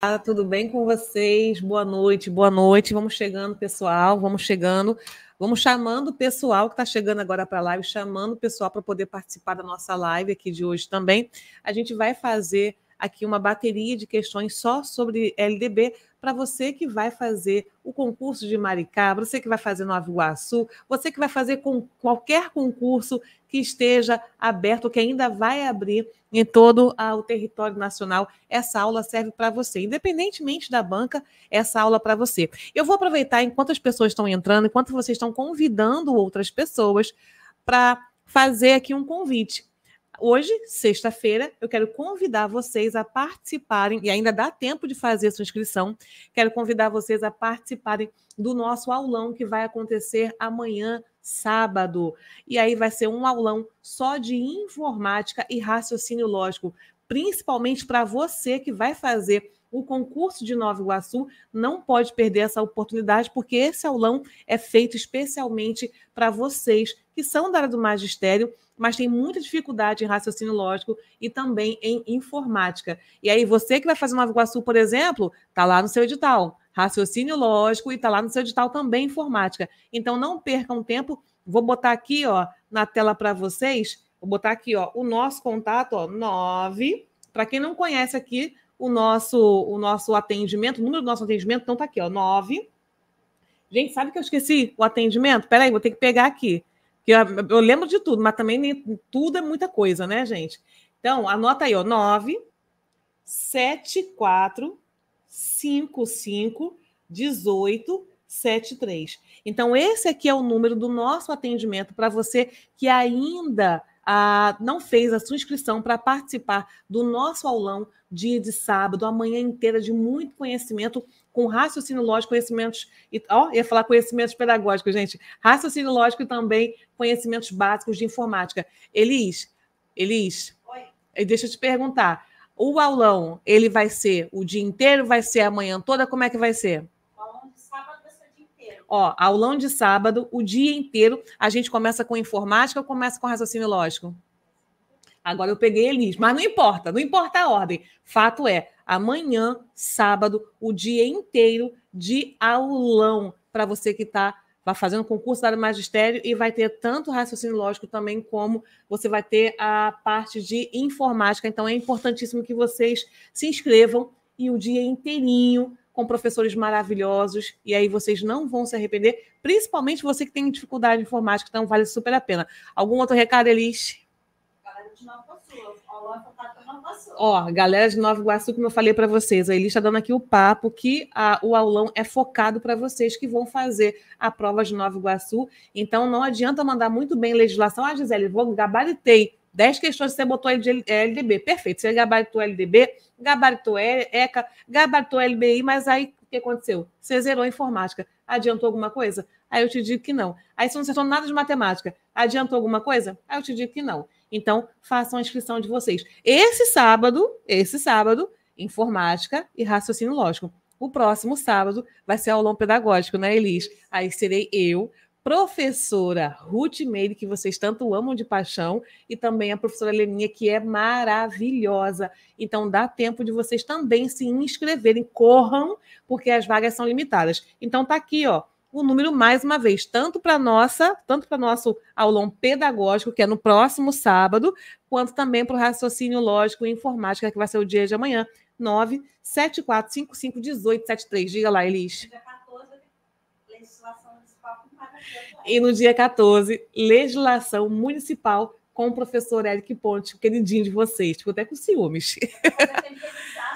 Olá, tudo bem com vocês? Boa noite, boa noite. Vamos chegando, pessoal, vamos chegando. Vamos chamando o pessoal que está chegando agora para a live, chamando o pessoal para poder participar da nossa live aqui de hoje também. A gente vai fazer aqui uma bateria de questões só sobre LDB para você que vai fazer o concurso de Maricá, você que vai fazer Nova Iguaçu, você que vai fazer com qualquer concurso que esteja aberto, que ainda vai abrir em todo ah, o território nacional. Essa aula serve para você, independentemente da banca, essa aula para você. Eu vou aproveitar enquanto as pessoas estão entrando, enquanto vocês estão convidando outras pessoas para fazer aqui um convite. Hoje, sexta-feira, eu quero convidar vocês a participarem, e ainda dá tempo de fazer a sua inscrição. Quero convidar vocês a participarem do nosso aulão que vai acontecer amanhã sábado. E aí vai ser um aulão só de informática e raciocínio lógico, principalmente para você que vai fazer o concurso de Nova Iguaçu não pode perder essa oportunidade, porque esse aulão é feito especialmente para vocês que são da área do magistério, mas tem muita dificuldade em raciocínio lógico e também em informática. E aí, você que vai fazer Nova Iguaçu, por exemplo, está lá no seu edital raciocínio lógico e está lá no seu edital também informática. Então não percam tempo. Vou botar aqui, ó, na tela para vocês. Vou botar aqui, ó, o nosso contato, ó, 9. Para quem não conhece aqui o nosso o nosso atendimento, o número do nosso atendimento, então tá aqui, ó, 9. Gente, sabe que eu esqueci o atendimento? Peraí, vou ter que pegar aqui. Que eu, eu, lembro de tudo, mas também nem, tudo é muita coisa, né, gente? Então, anota aí, ó, 9 55 18 73. Então, esse aqui é o número do nosso atendimento para você que ainda ah, não fez a sua inscrição para participar do nosso aulão dia de sábado, amanhã manhã inteira de muito conhecimento com raciocínio lógico, conhecimentos, ó, ia falar conhecimentos pedagógicos, gente, raciocínio lógico e também conhecimentos básicos de informática. Elis, Elis, Oi. deixa eu te perguntar, o aulão, ele vai ser o dia inteiro, vai ser amanhã toda, como é que vai ser? Aulão de sábado vai ser o dia inteiro. Ó, aulão de sábado, o dia inteiro, a gente começa com informática ou começa com raciocínio lógico? Agora eu peguei Elis, mas não importa, não importa a ordem. Fato é, amanhã, sábado, o dia inteiro de aulão para você que está vai fazendo concurso da área do magistério e vai ter tanto raciocínio lógico também como você vai ter a parte de informática. Então é importantíssimo que vocês se inscrevam e o dia inteirinho com professores maravilhosos e aí vocês não vão se arrepender, principalmente você que tem dificuldade em informática, então vale super a pena. Algum outro recado, Elis? Ó, galera de Nova Iguaçu, como eu falei para vocês, a Eli está dando aqui o papo que a, o aulão é focado para vocês que vão fazer a prova de Nova Iguaçu. Então, não adianta mandar muito bem legislação. Ah, Gisele, vou gabaritei. 10 questões você botou LDB. É, Perfeito, você gabaritou LDB, gabaritou ECA, gabaritou LBI, mas aí o que aconteceu? Você zerou a informática. Adiantou alguma coisa? Aí eu te digo que não. Aí você não acertou nada de matemática. Adiantou alguma coisa? Aí eu te digo que não. Então, façam a inscrição de vocês. Esse sábado, esse sábado, informática e raciocínio lógico. O próximo sábado vai ser aulão pedagógico, né, Elis? Aí serei eu, professora Ruth Meire, que vocês tanto amam de paixão, e também a professora Leninha, que é maravilhosa. Então, dá tempo de vocês também se inscreverem, corram, porque as vagas são limitadas. Então, tá aqui, ó o número mais uma vez, tanto para nossa, tanto para nosso aulão pedagógico, que é no próximo sábado, quanto também para o raciocínio lógico e informática, que vai ser o dia de amanhã, 974551873. Diga lá, Elis. Né? e no dia 14, legislação municipal com o professor Eric Ponte, o queridinho de vocês, ficou até com ciúmes.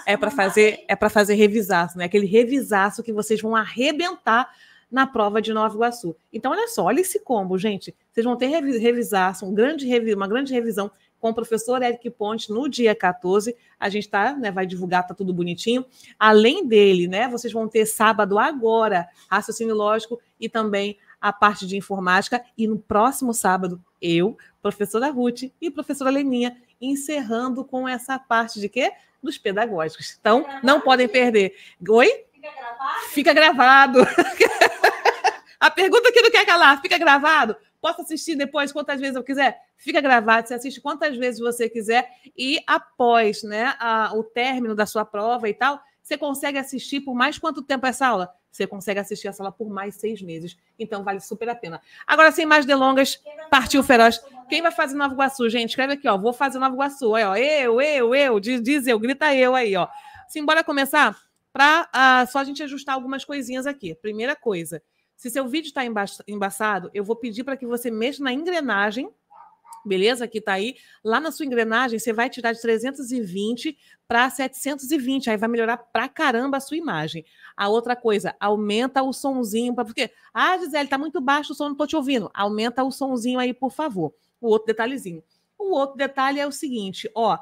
É para fazer, é para fazer revisaço, né? Aquele revisaço que vocês vão arrebentar na prova de Nova Iguaçu. Então, olha só, olha esse combo, gente. Vocês vão ter que revisar, um grande, uma grande revisão com o professor Eric Ponte no dia 14. A gente tá, né, vai divulgar, tá tudo bonitinho. Além dele, né, vocês vão ter sábado agora, raciocínio lógico e também a parte de informática. E no próximo sábado, eu, professora Ruth e professora Leninha, encerrando com essa parte de quê? Dos pedagógicos. Então, não podem perder. Oi? Fica gravado? Fica gravado. A pergunta que não quer calar, fica gravado. Posso assistir depois quantas vezes eu quiser? Fica gravado, você assiste quantas vezes você quiser e após né, a, o término da sua prova e tal, você consegue assistir por mais quanto tempo essa aula? Você consegue assistir essa aula por mais seis meses. Então, vale super a pena. Agora, sem mais delongas, partiu Feroz. Quem vai fazer Nova Iguaçu, gente? Escreve aqui, ó. Vou fazer Nova Iguaçu. Aí, ó. Eu, eu, eu. Diz, diz eu. Grita eu aí, ó. Simbora começar? Para uh, ah, só a gente ajustar algumas coisinhas aqui. Primeira coisa. Se seu vídeo está embaçado, eu vou pedir para que você mexa na engrenagem beleza? Que está aí. Lá na sua engrenagem, você vai tirar de 320 para 720. Aí vai melhorar para caramba a sua imagem. A outra coisa, aumenta o somzinho Pra... Porque, ah, Gisele, está muito baixo o som, não tô te ouvindo. Aumenta o somzinho aí, por favor. O outro detalhezinho. O outro detalhe é o seguinte, ó.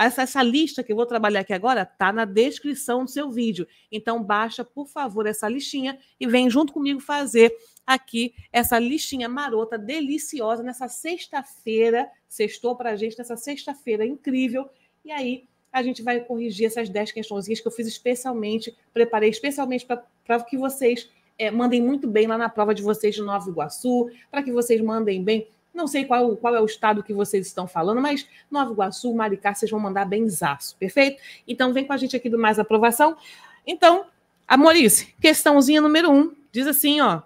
Essa, essa lista que eu vou trabalhar aqui agora está na descrição do seu vídeo. Então, baixa, por favor, essa listinha e vem junto comigo fazer aqui essa listinha marota, deliciosa, nessa sexta-feira. Sextou para a gente, nessa sexta-feira incrível. E aí, a gente vai corrigir essas 10 questãozinhas que eu fiz especialmente, preparei especialmente para que vocês é, mandem muito bem lá na prova de vocês de Nova Iguaçu, para que vocês mandem bem não sei qual, qual é o estado que vocês estão falando, mas Nova Iguaçu, Maricá, vocês vão mandar zaço, perfeito? Então vem com a gente aqui do Mais Aprovação. Então, Amorice, questãozinha número um, diz assim, ó.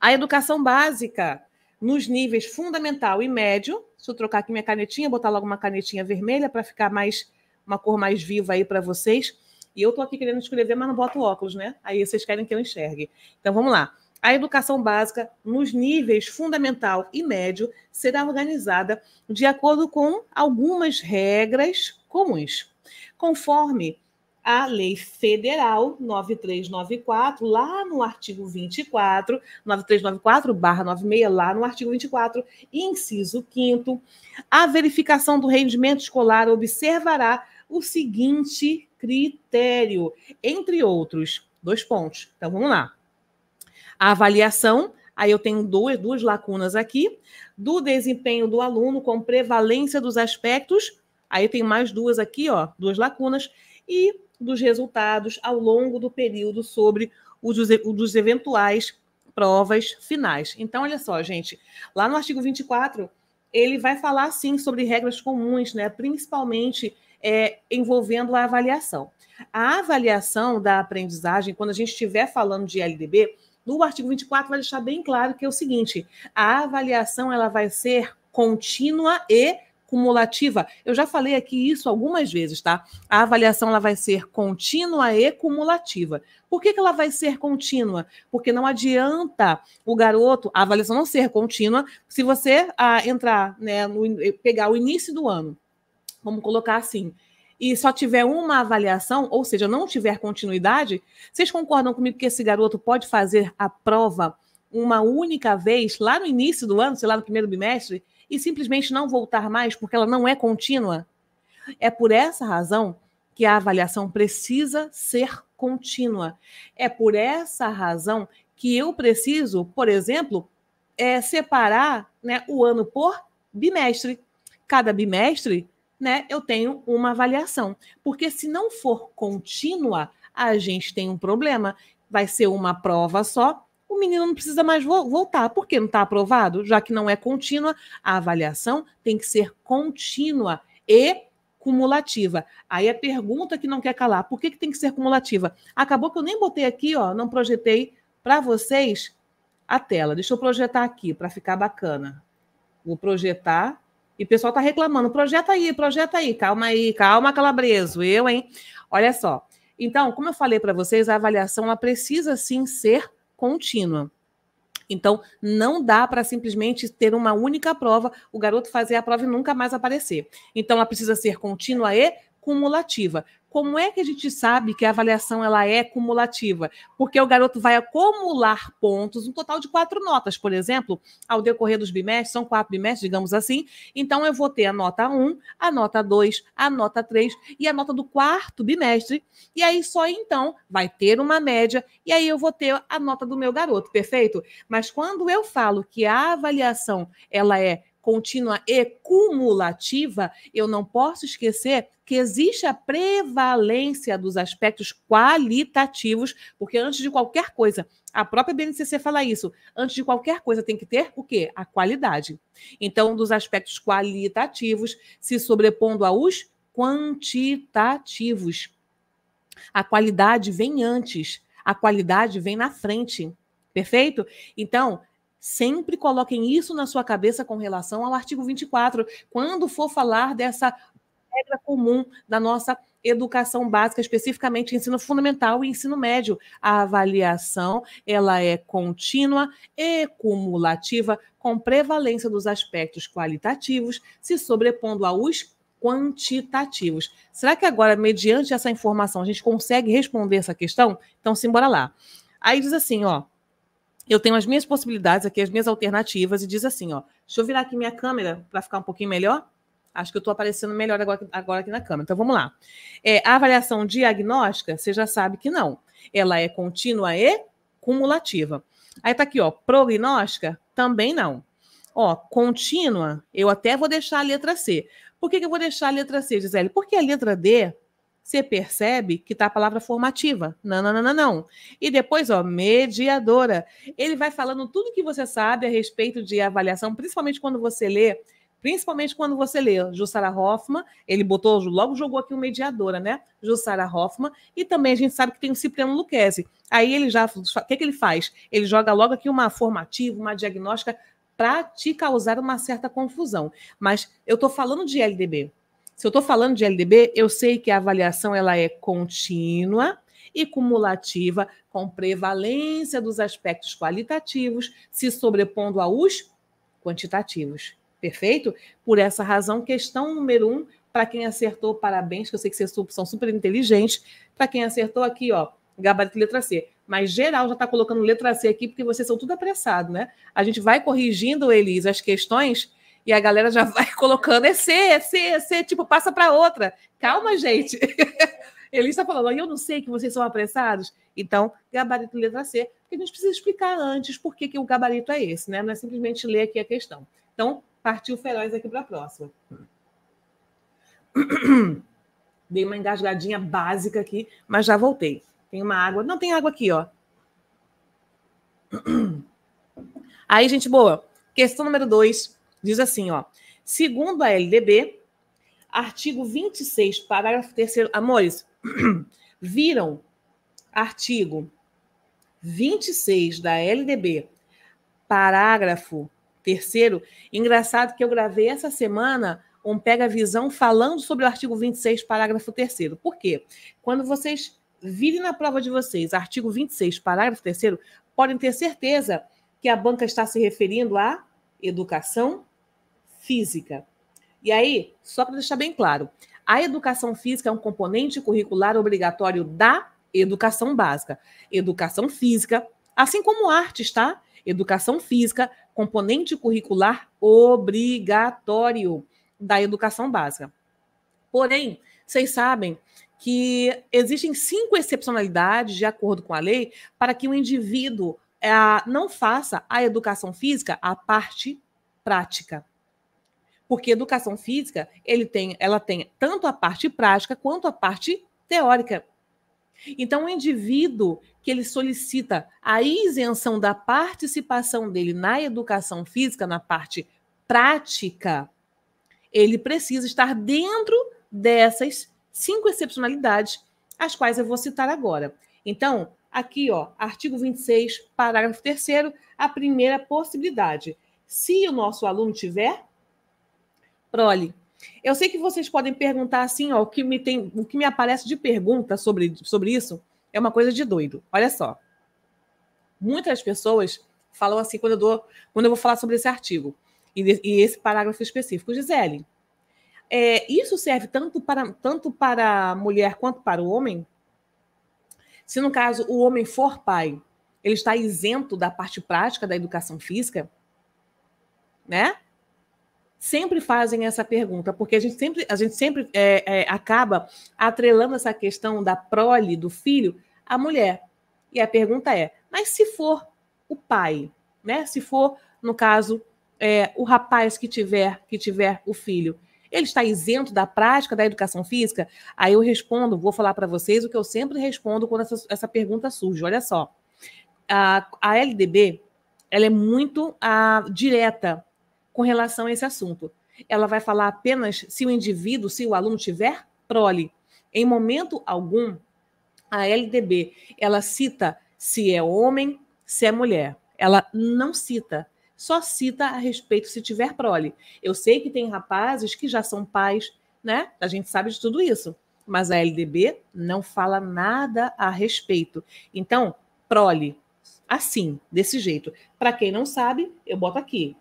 A educação básica nos níveis fundamental e médio, se eu trocar aqui minha canetinha, botar logo uma canetinha vermelha para ficar mais uma cor mais viva aí para vocês. E eu estou aqui querendo escrever, mas não boto óculos, né? Aí vocês querem que eu enxergue. Então vamos lá. A educação básica, nos níveis fundamental e médio, será organizada de acordo com algumas regras comuns, conforme a Lei Federal 9394, lá no artigo 24, 9394-96, lá no artigo 24, inciso 5, a verificação do rendimento escolar observará o seguinte critério, entre outros. Dois pontos. Então vamos lá a avaliação. Aí eu tenho duas, duas lacunas aqui, do desempenho do aluno com prevalência dos aspectos. Aí tem mais duas aqui, ó, duas lacunas, e dos resultados ao longo do período sobre os dos eventuais provas finais. Então, olha só, gente, lá no artigo 24, ele vai falar sim sobre regras comuns, né? Principalmente é, envolvendo a avaliação. A avaliação da aprendizagem, quando a gente estiver falando de LDB, no artigo 24 vai deixar bem claro que é o seguinte: a avaliação ela vai ser contínua e cumulativa. Eu já falei aqui isso algumas vezes, tá? A avaliação ela vai ser contínua e cumulativa. Por que, que ela vai ser contínua? Porque não adianta o garoto, a avaliação não ser contínua, se você a ah, entrar, né, no, pegar o início do ano. Vamos colocar assim, e só tiver uma avaliação, ou seja, não tiver continuidade, vocês concordam comigo que esse garoto pode fazer a prova uma única vez lá no início do ano, sei lá, no primeiro bimestre, e simplesmente não voltar mais porque ela não é contínua? É por essa razão que a avaliação precisa ser contínua. É por essa razão que eu preciso, por exemplo, é separar né, o ano por bimestre. Cada bimestre né, eu tenho uma avaliação. Porque se não for contínua, a gente tem um problema. Vai ser uma prova só, o menino não precisa mais vo voltar. porque não está aprovado? Já que não é contínua, a avaliação tem que ser contínua e cumulativa. Aí a pergunta que não quer calar, por que, que tem que ser cumulativa? Acabou que eu nem botei aqui, ó, não projetei para vocês a tela. Deixa eu projetar aqui para ficar bacana. Vou projetar e o pessoal tá reclamando, projeta aí, projeta aí, calma aí, calma, calabreso, eu, hein? Olha só. Então, como eu falei para vocês, a avaliação ela precisa sim ser contínua. Então, não dá para simplesmente ter uma única prova, o garoto fazer a prova e nunca mais aparecer. Então, ela precisa ser contínua e cumulativa. Como é que a gente sabe que a avaliação ela é cumulativa? Porque o garoto vai acumular pontos, um total de quatro notas, por exemplo, ao decorrer dos bimestres, são quatro bimestres, digamos assim. Então, eu vou ter a nota 1, a nota 2, a nota 3 e a nota do quarto bimestre. E aí, só então, vai ter uma média, e aí eu vou ter a nota do meu garoto, perfeito? Mas quando eu falo que a avaliação ela é contínua e cumulativa, eu não posso esquecer que existe a prevalência dos aspectos qualitativos, porque antes de qualquer coisa, a própria BNCC fala isso, antes de qualquer coisa tem que ter o quê? A qualidade. Então, dos aspectos qualitativos se sobrepondo aos quantitativos. A qualidade vem antes, a qualidade vem na frente. Perfeito? Então, Sempre coloquem isso na sua cabeça com relação ao artigo 24, quando for falar dessa regra comum da nossa educação básica, especificamente ensino fundamental e ensino médio. A avaliação, ela é contínua e cumulativa, com prevalência dos aspectos qualitativos, se sobrepondo aos quantitativos. Será que agora, mediante essa informação, a gente consegue responder essa questão? Então, simbora lá. Aí diz assim, ó, eu tenho as minhas possibilidades aqui, as minhas alternativas, e diz assim: ó, deixa eu virar aqui minha câmera para ficar um pouquinho melhor. Acho que eu estou aparecendo melhor agora, agora, aqui na câmera. Então vamos lá. É, a avaliação diagnóstica, você já sabe que não. Ela é contínua e cumulativa. Aí tá aqui, ó, prognóstica, também não. Ó, contínua, eu até vou deixar a letra C. Por que, que eu vou deixar a letra C, Gisele? Porque a letra D você percebe que está a palavra formativa. Não, não, não, não, não. E depois, ó, mediadora. Ele vai falando tudo que você sabe a respeito de avaliação, principalmente quando você lê principalmente quando você lê Jussara Hoffman, ele botou, logo jogou aqui o mediadora, né? Jussara Hoffman, e também a gente sabe que tem o Cipriano Luquezzi. Aí ele já, o que, que ele faz? Ele joga logo aqui uma formativa, uma diagnóstica para te causar uma certa confusão. Mas eu estou falando de LDB, se eu estou falando de LDB, eu sei que a avaliação ela é contínua e cumulativa, com prevalência dos aspectos qualitativos se sobrepondo aos quantitativos. Perfeito? Por essa razão, questão número um, para quem acertou, parabéns, que eu sei que vocês são super inteligentes. Para quem acertou aqui, ó, gabarito letra C. Mas geral já está colocando letra C aqui, porque vocês são tudo apressado, né? A gente vai corrigindo, Elis, as questões e a galera já vai colocando EC, é EC, é EC, é tipo, passa para outra. Calma, gente. Ele está falando, eu não sei que vocês são apressados. Então, gabarito letra C, porque a gente precisa explicar antes por que, que o gabarito é esse, né? Não é simplesmente ler aqui a questão. Então, partiu feroz aqui para a próxima. Dei uma engasgadinha básica aqui, mas já voltei. Tem uma água. Não, tem água aqui, ó. Aí, gente boa, questão número 2 Diz assim, ó. Segundo a LDB, artigo 26, parágrafo 3 Amores, viram artigo 26 da LDB, parágrafo 3 Engraçado que eu gravei essa semana um Pega Visão falando sobre o artigo 26, parágrafo 3 Por quê? Quando vocês virem na prova de vocês, artigo 26, parágrafo 3 podem ter certeza que a banca está se referindo à educação, física. E aí, só para deixar bem claro, a educação física é um componente curricular obrigatório da educação básica. Educação física, assim como artes, tá? Educação física, componente curricular obrigatório da educação básica. Porém, vocês sabem que existem cinco excepcionalidades, de acordo com a lei, para que o indivíduo é, não faça a educação física a parte prática porque educação física ele tem, ela tem tanto a parte prática quanto a parte teórica. Então, o indivíduo que ele solicita a isenção da participação dele na educação física, na parte prática, ele precisa estar dentro dessas cinco excepcionalidades, as quais eu vou citar agora. Então, aqui, ó, artigo 26, parágrafo 3, a primeira possibilidade. Se o nosso aluno tiver prole. Eu sei que vocês podem perguntar assim, ó, o que me tem, o que me aparece de pergunta sobre, sobre isso é uma coisa de doido. Olha só. Muitas pessoas falam assim quando eu dou, quando eu vou falar sobre esse artigo e, e esse parágrafo específico, Gisele. É, isso serve tanto para tanto para a mulher quanto para o homem? Se no caso o homem for pai, ele está isento da parte prática da educação física, né? sempre fazem essa pergunta, porque a gente sempre, a gente sempre é, é, acaba atrelando essa questão da prole, do filho, à mulher. E a pergunta é: mas se for o pai, né? Se for, no caso, é, o rapaz que tiver, que tiver o filho, ele está isento da prática da educação física? Aí eu respondo, vou falar para vocês o que eu sempre respondo quando essa, essa pergunta surge. Olha só, a, a LDB ela é muito a, ah, direta com relação a esse assunto. Ela vai falar apenas se o indivíduo, se o aluno tiver prole. Em momento algum, a LDB, ela cita se é homem, se é mulher. Ela não cita, só cita a respeito se tiver prole. Eu sei que tem rapazes que já são pais, né? A gente sabe de tudo isso, mas a LDB não fala nada a respeito. Então, prole assim, desse jeito. Para quem não sabe, eu boto aqui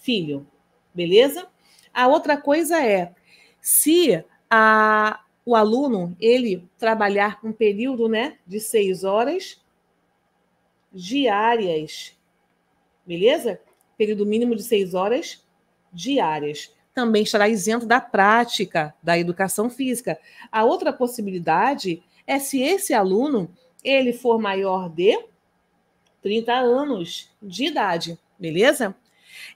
filho, beleza? A outra coisa é se a, o aluno ele trabalhar um período, né, de seis horas diárias, beleza? Período mínimo de seis horas diárias. Também estará isento da prática da educação física. A outra possibilidade é se esse aluno ele for maior de 30 anos de idade, beleza?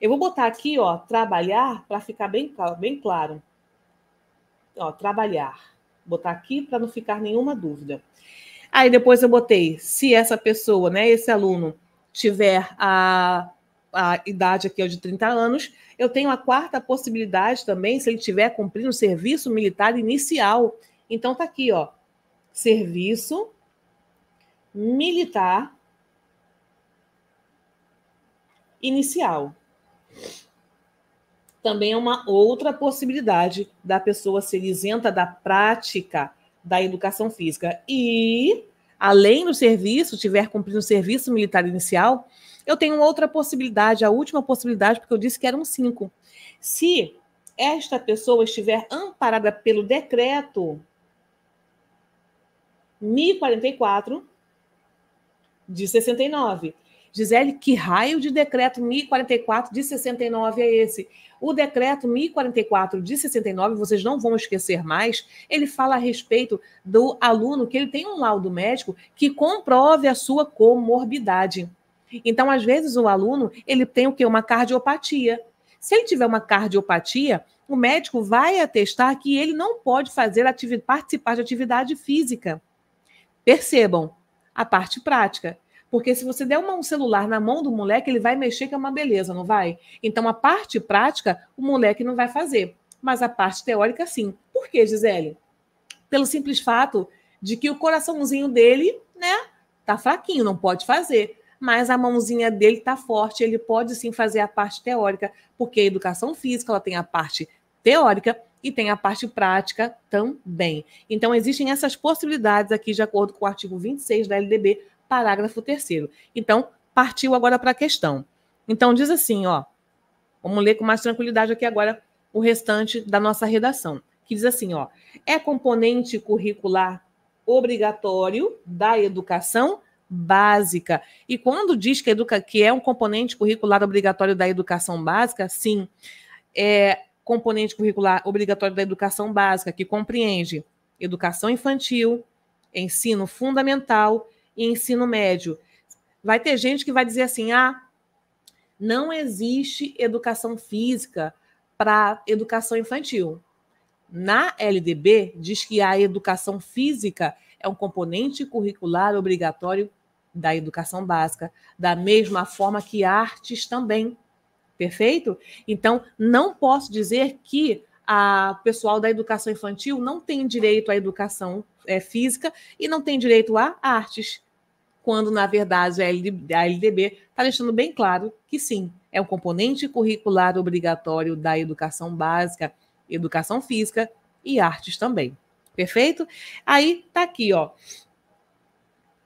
Eu vou botar aqui, ó, trabalhar para ficar bem claro, bem claro. Ó, trabalhar. Botar aqui para não ficar nenhuma dúvida. Aí depois eu botei, se essa pessoa, né, esse aluno tiver a a idade aqui ó, de 30 anos. Eu tenho a quarta possibilidade também, se ele tiver cumprindo o serviço militar inicial. Então tá aqui, ó. Serviço militar inicial também é uma outra possibilidade da pessoa ser isenta da prática da educação física. E, além do serviço, tiver cumprido o serviço militar inicial, eu tenho outra possibilidade, a última possibilidade, porque eu disse que eram cinco. Se esta pessoa estiver amparada pelo decreto 1044 de 69, Gisele, que raio de decreto 1044 de 69 é esse? O decreto 1044 de 69, vocês não vão esquecer mais, ele fala a respeito do aluno que ele tem um laudo médico que comprove a sua comorbidade. Então, às vezes, o aluno ele tem o que? Uma cardiopatia. Se ele tiver uma cardiopatia, o médico vai atestar que ele não pode fazer participar de atividade física. Percebam a parte prática. Porque se você der um celular na mão do moleque, ele vai mexer que é uma beleza, não vai? Então, a parte prática, o moleque não vai fazer. Mas a parte teórica, sim. Por quê, Gisele? Pelo simples fato de que o coraçãozinho dele, né, tá fraquinho, não pode fazer mas a mãozinha dele está forte, ele pode sim fazer a parte teórica, porque a educação física ela tem a parte teórica e tem a parte prática também. Então, existem essas possibilidades aqui, de acordo com o artigo 26 da LDB, parágrafo terceiro. Então, partiu agora para a questão. Então, diz assim, ó. Vamos ler com mais tranquilidade aqui agora o restante da nossa redação, que diz assim, ó. É componente curricular obrigatório da educação básica. E quando diz que, educa, que é um componente curricular obrigatório da educação básica, sim, é componente curricular obrigatório da educação básica, que compreende educação infantil, ensino fundamental e ensino médio. Vai ter gente que vai dizer assim: ah, não existe educação física para educação infantil. Na LDB, diz que a educação física é um componente curricular obrigatório da educação básica, da mesma forma que artes também. Perfeito? Então, não posso dizer que a pessoal da educação infantil não tem direito à educação é, física e não tem direito a artes, quando, na verdade, a LDB está deixando bem claro que sim, é um componente curricular obrigatório da educação básica, educação física e artes também. Perfeito? Aí está aqui, ó.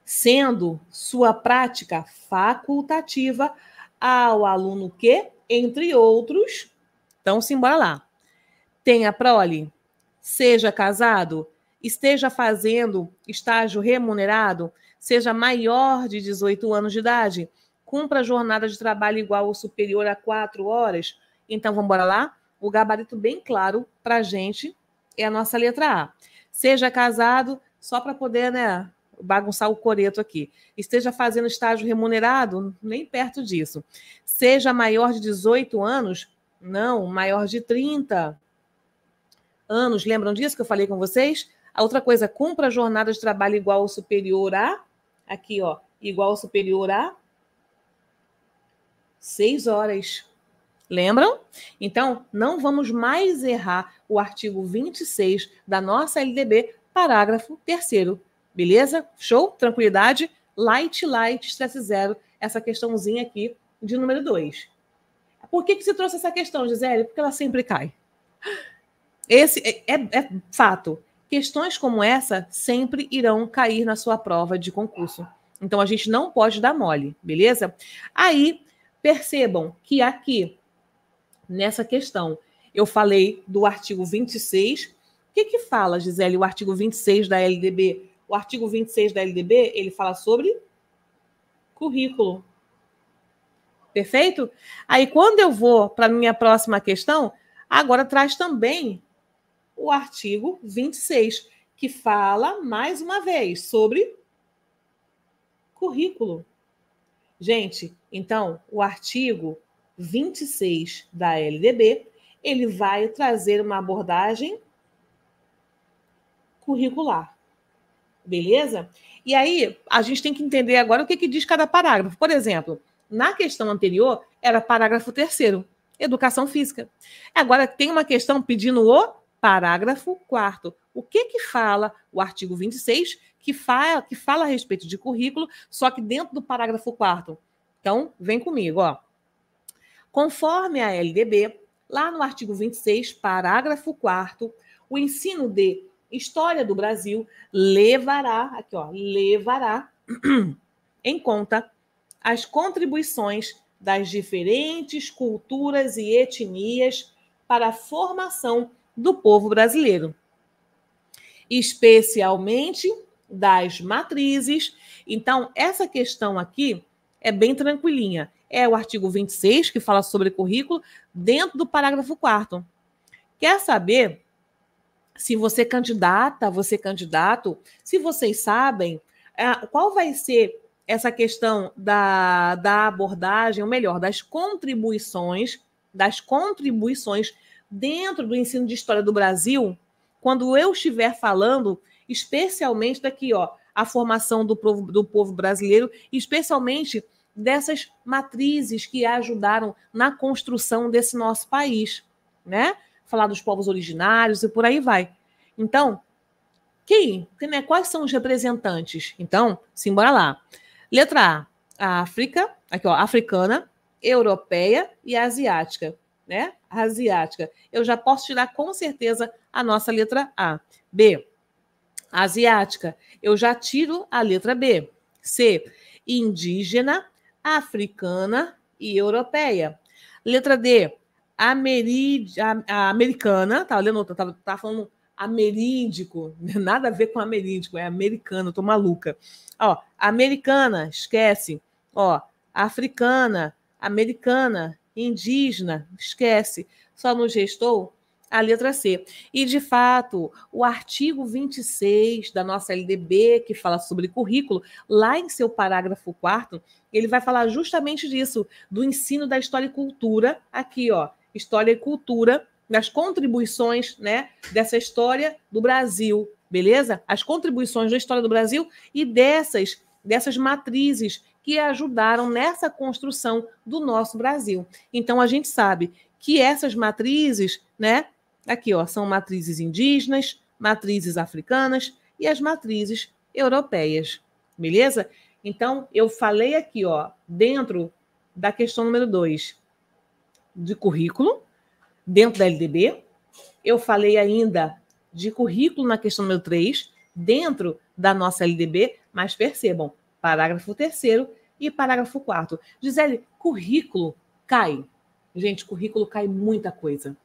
Sendo sua prática facultativa ao aluno que, entre outros, então simbora lá. Tenha prole, seja casado, esteja fazendo estágio remunerado, seja maior de 18 anos de idade, cumpra jornada de trabalho igual ou superior a 4 horas. Então, vamos embora lá? O gabarito bem claro para a gente é a nossa letra A. Seja casado, só para poder né, bagunçar o coreto aqui. Esteja fazendo estágio remunerado, nem perto disso. Seja maior de 18 anos, não, maior de 30 anos. Lembram disso que eu falei com vocês? A outra coisa, cumpra a jornada de trabalho igual ou superior a. Aqui, ó. Igual ou superior a. Seis horas. Lembram? Então, não vamos mais errar o artigo 26 da nossa LDB, parágrafo 3. Beleza? Show? Tranquilidade? Light, light, estresse zero. Essa questãozinha aqui de número 2. Por que, que você trouxe essa questão, Gisele? Porque ela sempre cai. Esse é, é, é fato questões como essa sempre irão cair na sua prova de concurso. Então a gente não pode dar mole, beleza? Aí percebam que aqui nessa questão eu falei do artigo 26. O que que fala, Gisele, o artigo 26 da LDB? O artigo 26 da LDB, ele fala sobre currículo. Perfeito? Aí quando eu vou para minha próxima questão, agora traz também o artigo 26, que fala, mais uma vez, sobre currículo. Gente, então, o artigo 26 da LDB, ele vai trazer uma abordagem curricular. Beleza? E aí, a gente tem que entender agora o que, que diz cada parágrafo. Por exemplo, na questão anterior, era parágrafo terceiro, educação física. Agora tem uma questão pedindo o Parágrafo 4 O que que fala o artigo 26, que fala, que fala a respeito de currículo, só que dentro do parágrafo 4 Então, vem comigo, ó. Conforme a LDB, lá no artigo 26, parágrafo 4 o ensino de História do Brasil levará, aqui ó, levará em conta as contribuições das diferentes culturas e etnias para a formação do povo brasileiro, especialmente das matrizes. Então, essa questão aqui é bem tranquilinha. É o artigo 26 que fala sobre currículo, dentro do parágrafo 4. Quer saber se você candidata, você candidato, se vocês sabem é, qual vai ser essa questão da, da abordagem, ou melhor, das contribuições, das contribuições dentro do ensino de história do Brasil, quando eu estiver falando, especialmente daqui, ó, a formação do povo, do povo brasileiro, especialmente dessas matrizes que ajudaram na construção desse nosso país, né? Falar dos povos originários e por aí vai. Então, quem, né, quais são os representantes? Então, simbora lá. Letra A, a África, aqui ó, africana, europeia e asiática né? Asiática. Eu já posso tirar com certeza a nossa letra A. B. Asiática. Eu já tiro a letra B. C. Indígena, africana e europeia. Letra D. Ameri... americana. Tá lendo outra, tá, tá falando ameríndico, nada a ver com ameríndico, é americana tô maluca. Ó, americana, esquece. Ó, africana, americana, indígena, esquece, só nos restou a letra C. E, de fato, o artigo 26 da nossa LDB, que fala sobre currículo, lá em seu parágrafo 4, ele vai falar justamente disso, do ensino da história e cultura, aqui, ó, história e cultura, das contribuições, né, dessa história do Brasil, beleza? As contribuições da história do Brasil e dessas dessas matrizes que ajudaram nessa construção do nosso Brasil. Então, a gente sabe que essas matrizes, né? Aqui, ó, são matrizes indígenas, matrizes africanas e as matrizes europeias. Beleza? Então, eu falei aqui, ó, dentro da questão número 2 de currículo, dentro da LDB, eu falei ainda de currículo na questão número 3, dentro da nossa LDB, mas percebam, parágrafo 3 e parágrafo 4. Gisele, currículo cai. Gente, currículo cai muita coisa.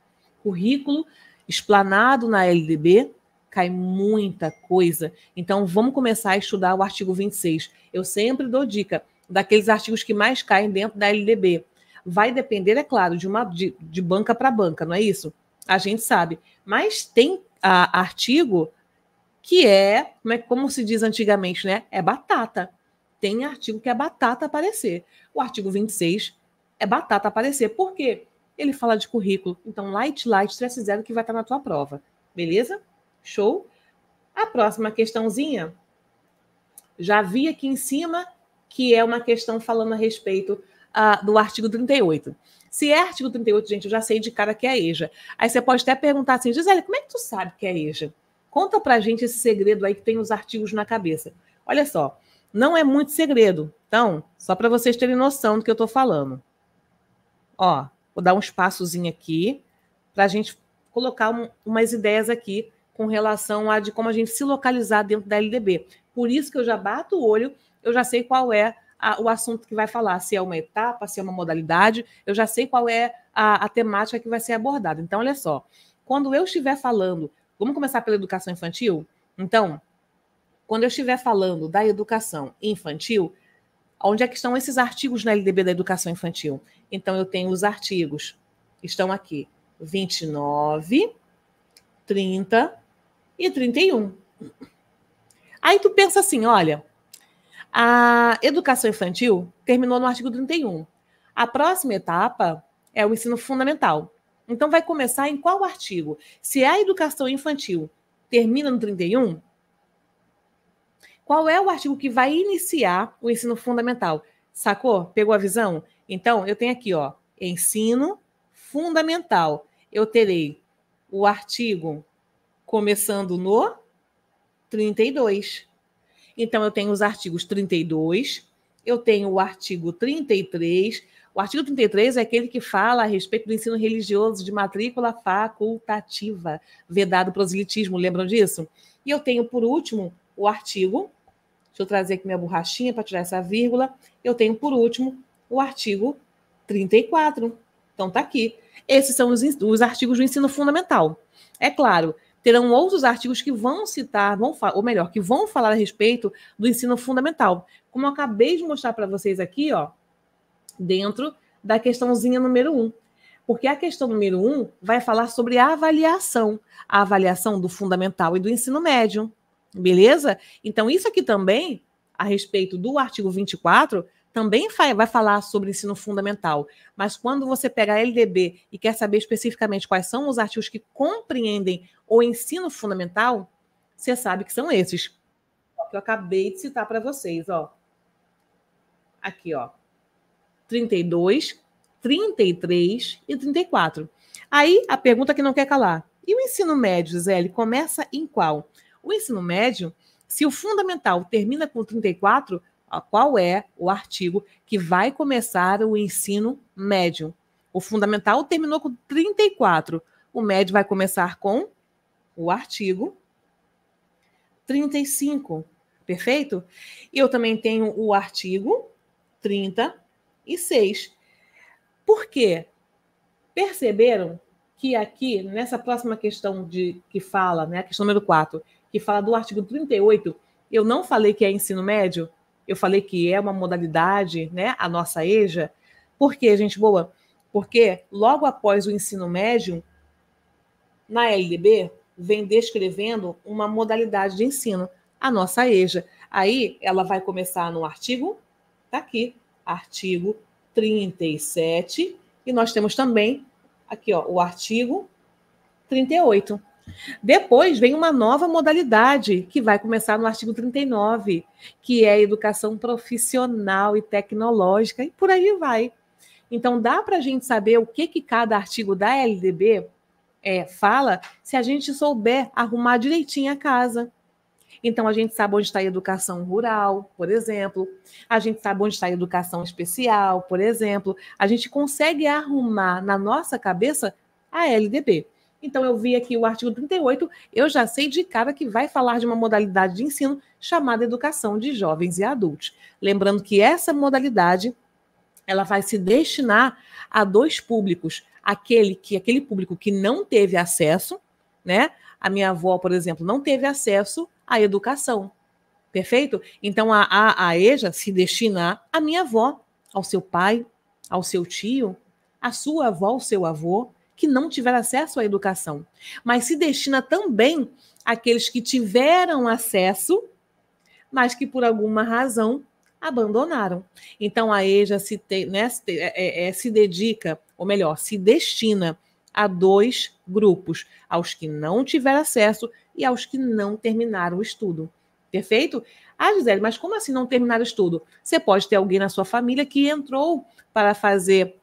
Currículo explanado na LDB cai muita coisa. Então vamos começar a estudar o artigo 26. Eu sempre dou dica daqueles artigos que mais caem dentro da LDB. Vai depender, é claro, de uma de, de banca para banca, não é isso? A gente sabe. Mas tem a, artigo que é, como, é, como se diz antigamente, né? É batata tem artigo que é batata aparecer. O artigo 26 é batata aparecer. Por quê? Ele fala de currículo. Então, light, light, stress zero que vai estar na tua prova. Beleza? Show? A próxima questãozinha. Já vi aqui em cima que é uma questão falando a respeito uh, do artigo 38. Se é artigo 38, gente, eu já sei de cara que é EJA. Aí você pode até perguntar assim, Gisele, como é que tu sabe que é EJA? Conta pra gente esse segredo aí que tem os artigos na cabeça. Olha só, não é muito segredo. Então, só para vocês terem noção do que eu estou falando. Ó, vou dar um espaçozinho aqui para a gente colocar um, umas ideias aqui com relação a de como a gente se localizar dentro da LDB. Por isso que eu já bato o olho, eu já sei qual é a, o assunto que vai falar, se é uma etapa, se é uma modalidade, eu já sei qual é a, a temática que vai ser abordada. Então, olha só, quando eu estiver falando, vamos começar pela educação infantil? Então, quando eu estiver falando da educação infantil, onde é que estão esses artigos na LDB da educação infantil? Então, eu tenho os artigos. Estão aqui 29, 30 e 31. Aí tu pensa assim, olha, a educação infantil terminou no artigo 31. A próxima etapa é o ensino fundamental. Então vai começar em qual artigo? Se a educação infantil termina no 31, qual é o artigo que vai iniciar o ensino fundamental? Sacou? Pegou a visão? Então, eu tenho aqui, ó, ensino fundamental. Eu terei o artigo começando no 32. Então, eu tenho os artigos 32, eu tenho o artigo 33. O artigo 33 é aquele que fala a respeito do ensino religioso de matrícula facultativa, vedado proselitismo, lembram disso? E eu tenho, por último, o artigo. Deixa eu trazer aqui minha borrachinha para tirar essa vírgula. Eu tenho, por último, o artigo 34. Então, tá aqui. Esses são os, os artigos do ensino fundamental. É claro, terão outros artigos que vão citar, vão ou melhor, que vão falar a respeito do ensino fundamental. Como eu acabei de mostrar para vocês aqui, ó, dentro da questãozinha número 1. Um. Porque a questão número 1 um vai falar sobre a avaliação, a avaliação do fundamental e do ensino médio. Beleza? Então, isso aqui também, a respeito do artigo 24, também vai falar sobre ensino fundamental. Mas quando você pega a LDB e quer saber especificamente quais são os artigos que compreendem o ensino fundamental, você sabe que são esses. Que eu acabei de citar para vocês, ó. Aqui, ó. 32, 33 e 34. Aí a pergunta que não quer calar. E o ensino médio, Zé, ele começa em qual? O ensino médio, se o fundamental termina com 34, qual é o artigo que vai começar o ensino médio? O fundamental terminou com 34. O médio vai começar com o artigo 35. Perfeito? Eu também tenho o artigo 36. Por quê? Perceberam que aqui, nessa próxima questão de que fala, né, a questão número 4, que fala do artigo 38, eu não falei que é ensino médio, eu falei que é uma modalidade, né, a nossa EJA. Por quê, gente boa? Porque logo após o ensino médio, na LDB, vem descrevendo uma modalidade de ensino, a nossa EJA. Aí ela vai começar no artigo, tá aqui, artigo 37, e nós temos também aqui, ó, o artigo 38. Depois vem uma nova modalidade, que vai começar no artigo 39, que é educação profissional e tecnológica, e por aí vai. Então, dá para a gente saber o que, que cada artigo da LDB é, fala, se a gente souber arrumar direitinho a casa. Então, a gente sabe onde está a educação rural, por exemplo, a gente sabe onde está a educação especial, por exemplo, a gente consegue arrumar na nossa cabeça a LDB. Então, eu vi aqui o artigo 38, eu já sei de cara que vai falar de uma modalidade de ensino chamada educação de jovens e adultos. Lembrando que essa modalidade ela vai se destinar a dois públicos, aquele que aquele público que não teve acesso, né? A minha avó, por exemplo, não teve acesso à educação. Perfeito? Então a, a, a EJA se destina à minha avó, ao seu pai, ao seu tio, à sua avó, ao seu avô, que não tiveram acesso à educação, mas se destina também àqueles que tiveram acesso, mas que por alguma razão abandonaram. Então a EJA se, né, se, é, é, é, se dedica, ou melhor, se destina a dois grupos: aos que não tiveram acesso e aos que não terminaram o estudo. Perfeito? Ah, Gisele, mas como assim não terminar o estudo? Você pode ter alguém na sua família que entrou para fazer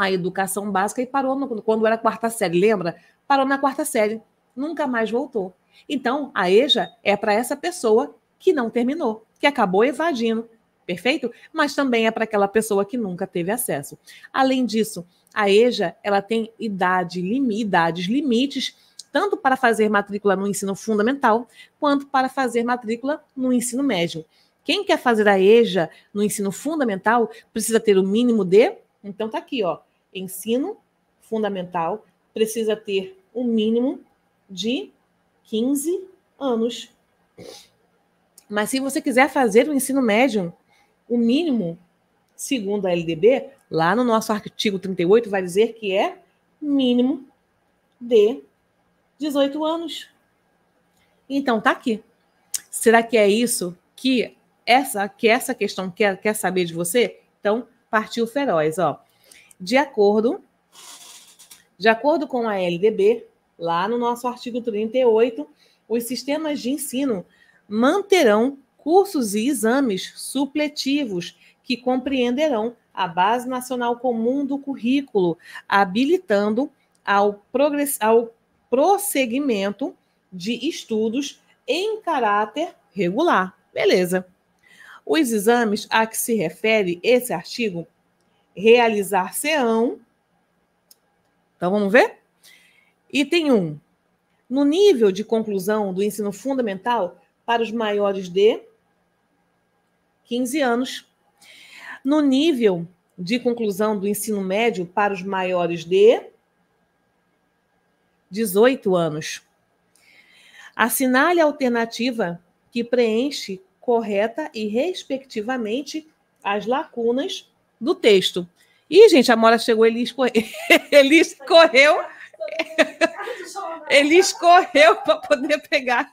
a educação básica e parou no, quando era quarta série, lembra? Parou na quarta série, nunca mais voltou. Então, a EJA é para essa pessoa que não terminou, que acabou evadindo, perfeito? Mas também é para aquela pessoa que nunca teve acesso. Além disso, a EJA ela tem idade, idades, limites, tanto para fazer matrícula no ensino fundamental, quanto para fazer matrícula no ensino médio. Quem quer fazer a EJA no ensino fundamental precisa ter o mínimo de. Então, tá aqui, ó ensino fundamental precisa ter um mínimo de 15 anos. Mas se você quiser fazer o ensino médio, o mínimo, segundo a LDB, lá no nosso artigo 38 vai dizer que é mínimo de 18 anos. Então tá aqui. Será que é isso que essa que essa questão quer, quer saber de você? Então partiu feroz, ó de acordo, de acordo com a LDB, lá no nosso artigo 38, os sistemas de ensino manterão cursos e exames supletivos que compreenderão a Base Nacional Comum do Currículo, habilitando ao, ao prosseguimento de estudos em caráter regular. Beleza. Os exames a que se refere esse artigo realizar-se-ão. Então vamos ver? Item 1. No nível de conclusão do ensino fundamental para os maiores de 15 anos. No nível de conclusão do ensino médio para os maiores de 18 anos. Assinale a alternativa que preenche correta e, respectivamente, as lacunas do texto. E, gente, a Mora chegou, ele, escorreu. ele escorreu. ele escorreu para poder pegar.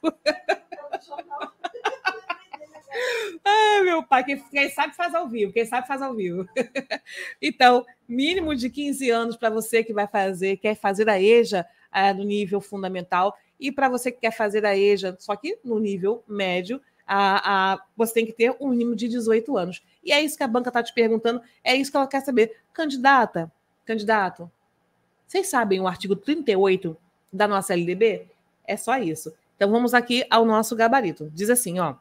Ai, meu pai, quem, sabe faz ao vivo, quem sabe faz ao vivo. Então, mínimo de 15 anos para você que vai fazer, quer fazer a EJA ah, no nível fundamental, e para você que quer fazer a EJA, só que no nível médio, a, a, você tem que ter um mínimo de 18 anos. E é isso que a banca está te perguntando, é isso que ela quer saber. Candidata, candidato, vocês sabem o artigo 38 da nossa LDB? É só isso. Então vamos aqui ao nosso gabarito. Diz assim, ó.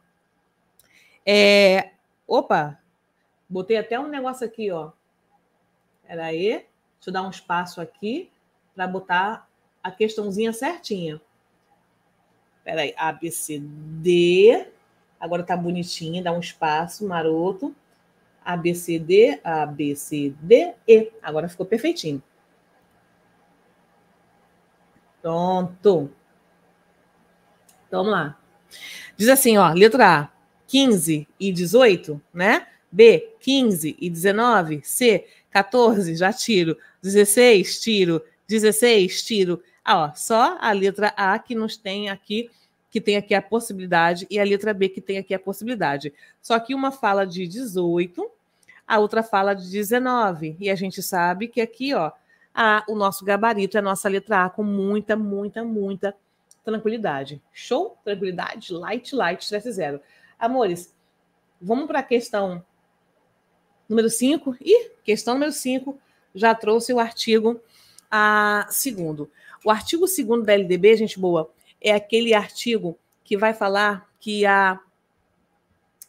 É, opa, botei até um negócio aqui, ó. Peraí, deixa eu dar um espaço aqui para botar a questãozinha certinha. Peraí, ABCD agora está bonitinha, dá um espaço maroto. A, B, C, D, A, B, C, D, E. Agora ficou perfeitinho. Pronto. Então, vamos lá. Diz assim, ó, letra A, 15 e 18, né? B, 15 e 19. C, 14, já tiro. 16, tiro. 16, tiro. Ah, ó, só a letra A que nos tem aqui que tem aqui a possibilidade, e a letra B, que tem aqui a possibilidade. Só que uma fala de 18, a outra fala de 19. E a gente sabe que aqui, ó, a, o nosso gabarito é a nossa letra A com muita, muita, muita tranquilidade. Show? Tranquilidade, light, light, stress zero. Amores, vamos para a questão número 5. E questão número 5 já trouxe o artigo a ah, segundo. O artigo segundo da LDB, gente boa, é aquele artigo que vai falar que a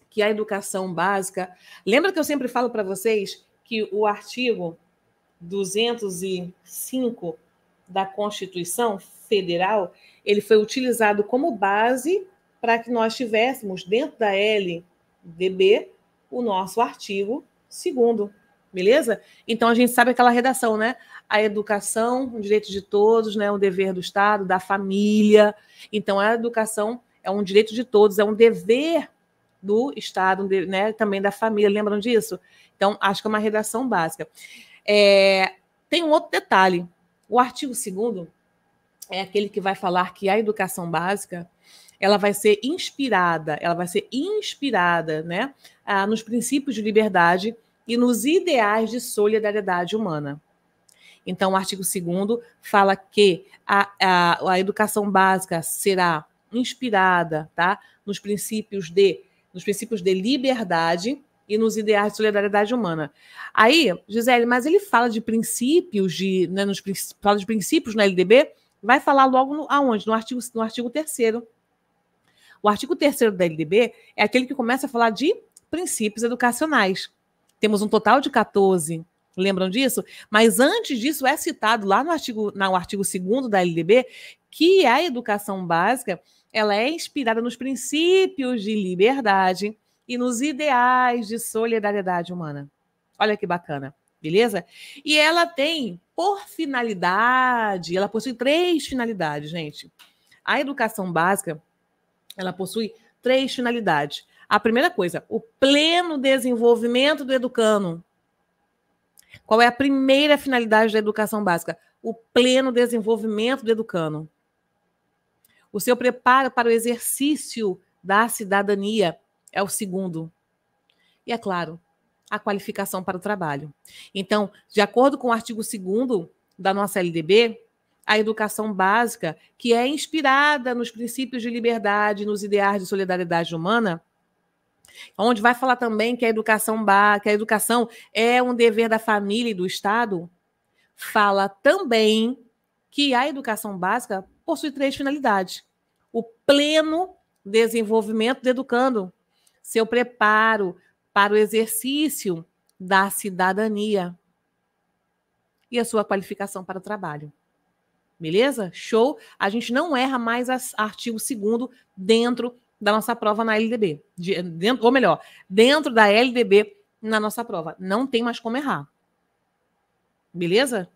que a educação básica. Lembra que eu sempre falo para vocês que o artigo 205 da Constituição Federal, ele foi utilizado como base para que nós tivéssemos dentro da LDB o nosso artigo segundo. Beleza? Então a gente sabe aquela redação, né? A educação, um direito de todos, né? Um dever do Estado, da família. Então a educação é um direito de todos, é um dever do Estado, né? Também da família. Lembram disso? Então acho que é uma redação básica. É... Tem um outro detalhe. O artigo 2 é aquele que vai falar que a educação básica ela vai ser inspirada, ela vai ser inspirada, né? Ah, nos princípios de liberdade e nos ideais de solidariedade humana. Então, o artigo 2 fala que a, a, a educação básica será inspirada tá, nos princípios de nos princípios de liberdade e nos ideais de solidariedade humana. Aí, Gisele, mas ele fala de princípios de, né, nos, fala de princípios na LDB, vai falar logo no, aonde? No artigo no artigo terceiro. O artigo terceiro da LDB é aquele que começa a falar de princípios educacionais. Temos um total de 14. Lembram disso? Mas antes disso, é citado lá no artigo, no artigo 2 da LDB que a educação básica ela é inspirada nos princípios de liberdade e nos ideais de solidariedade humana. Olha que bacana, beleza? E ela tem por finalidade, ela possui três finalidades, gente. A educação básica, ela possui três finalidades. A primeira coisa, o pleno desenvolvimento do educando. Qual é a primeira finalidade da educação básica? O pleno desenvolvimento do educando. O seu preparo para o exercício da cidadania é o segundo. E é claro, a qualificação para o trabalho. Então, de acordo com o artigo 2 da nossa LDB, a educação básica, que é inspirada nos princípios de liberdade, nos ideais de solidariedade humana, onde vai falar também que a educação que a educação é um dever da família e do Estado, fala também que a educação básica possui três finalidades: o pleno desenvolvimento do educando, seu preparo para o exercício da cidadania e a sua qualificação para o trabalho. Beleza? Show? A gente não erra mais artigo 2 dentro da nossa prova na LDB. De, dentro, ou melhor, dentro da LDB na nossa prova. Não tem mais como errar. Beleza?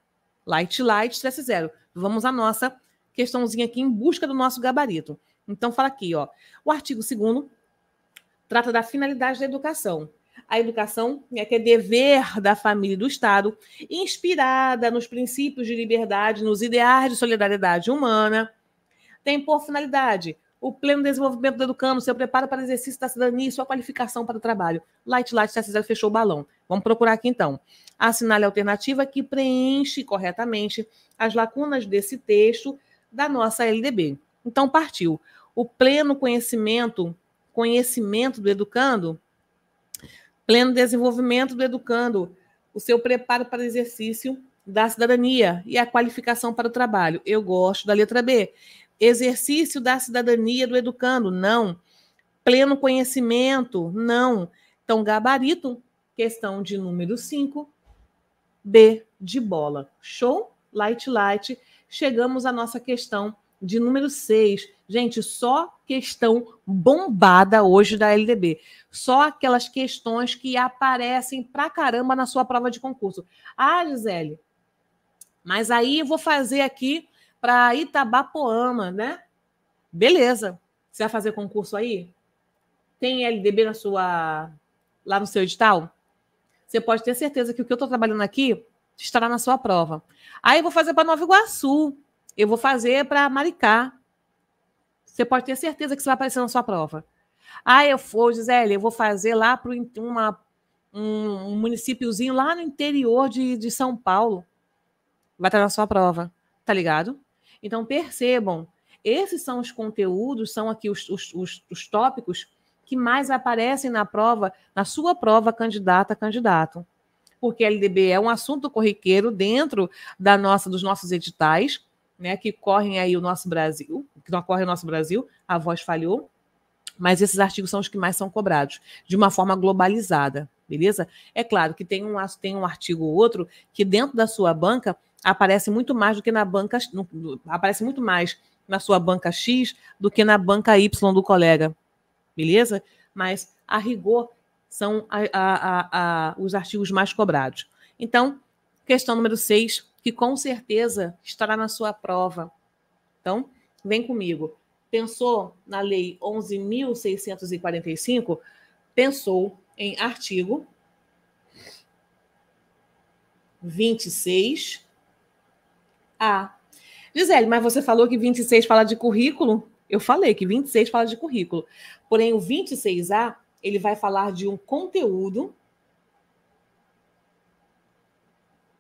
Light, light, stress zero. Vamos à nossa questãozinha aqui em busca do nosso gabarito. Então, fala aqui, ó. O artigo 2 trata da finalidade da educação. A educação é que é dever da família e do Estado, inspirada nos princípios de liberdade, nos ideais de solidariedade humana, tem por finalidade o pleno desenvolvimento do educando, seu preparo para o exercício da cidadania e sua qualificação para o trabalho. Light Light Testa fechou o balão. Vamos procurar aqui então. Assinale a alternativa que preenche corretamente as lacunas desse texto da nossa LDB. Então partiu. O pleno conhecimento, conhecimento do educando, pleno desenvolvimento do educando, o seu preparo para o exercício da cidadania e a qualificação para o trabalho. Eu gosto da letra B. Exercício da cidadania do educando, não. Pleno conhecimento, não. Então, gabarito, questão de número 5, B de bola. Show? Light, light. Chegamos à nossa questão de número 6. Gente, só questão bombada hoje da LDB. Só aquelas questões que aparecem pra caramba na sua prova de concurso. Ah, Gisele, mas aí eu vou fazer aqui para Itabapoama, né? Beleza. Você vai fazer concurso aí? Tem LDB na sua lá no seu edital? Você pode ter certeza que o que eu estou trabalhando aqui estará na sua prova. Aí eu vou fazer para Nova Iguaçu, eu vou fazer para Maricá. Você pode ter certeza que isso vai aparecer na sua prova. Ah, eu vou, Gisele, eu vou fazer lá para um, um municípiozinho lá no interior de, de São Paulo. Vai estar na sua prova, tá ligado? Então, percebam, esses são os conteúdos, são aqui os, os, os, os tópicos que mais aparecem na prova, na sua prova candidata, candidato. Porque LDB é um assunto corriqueiro dentro da nossa, dos nossos editais, né, que correm aí o nosso Brasil, que não ocorre o nosso Brasil, a voz falhou, mas esses artigos são os que mais são cobrados, de uma forma globalizada, beleza? É claro que tem um, tem um artigo ou outro que dentro da sua banca aparece muito mais do que na banca no, aparece muito mais na sua banca X do que na banca Y do colega. Beleza? Mas a rigor são a, a, a, os artigos mais cobrados. Então, questão número 6, que com certeza estará na sua prova. Então, vem comigo. Pensou na Lei 11.645? Pensou em artigo 26 ah, Gisele, mas você falou que 26 fala de currículo? Eu falei que 26 fala de currículo. Porém, o 26A, ele vai falar de um conteúdo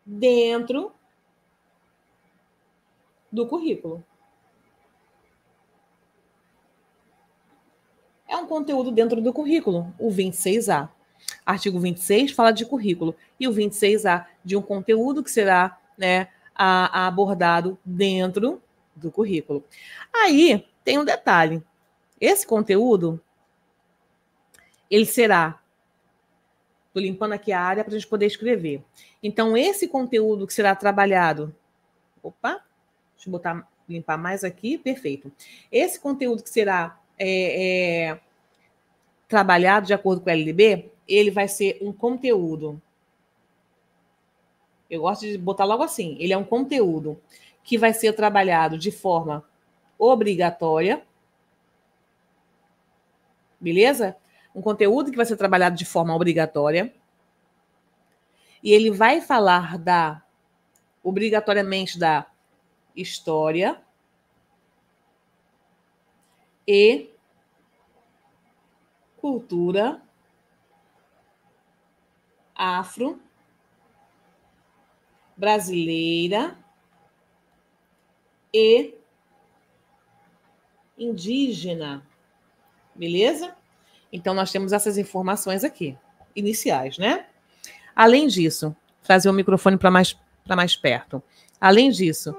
dentro do currículo. É um conteúdo dentro do currículo, o 26A. Artigo 26 fala de currículo e o 26A de um conteúdo que será, né, a, a abordado dentro do currículo. Aí tem um detalhe: esse conteúdo ele será Estou limpando aqui a área para a gente poder escrever. Então, esse conteúdo que será trabalhado. Opa! Deixa eu botar, limpar mais aqui. Perfeito. Esse conteúdo que será é, é, trabalhado de acordo com o LDB, ele vai ser um conteúdo eu gosto de botar logo assim: ele é um conteúdo que vai ser trabalhado de forma obrigatória. Beleza? Um conteúdo que vai ser trabalhado de forma obrigatória. E ele vai falar da obrigatoriamente da história e cultura afro brasileira e indígena. Beleza? Então, nós temos essas informações aqui, iniciais, né? Além disso, trazer o microfone para mais, mais perto. Além disso,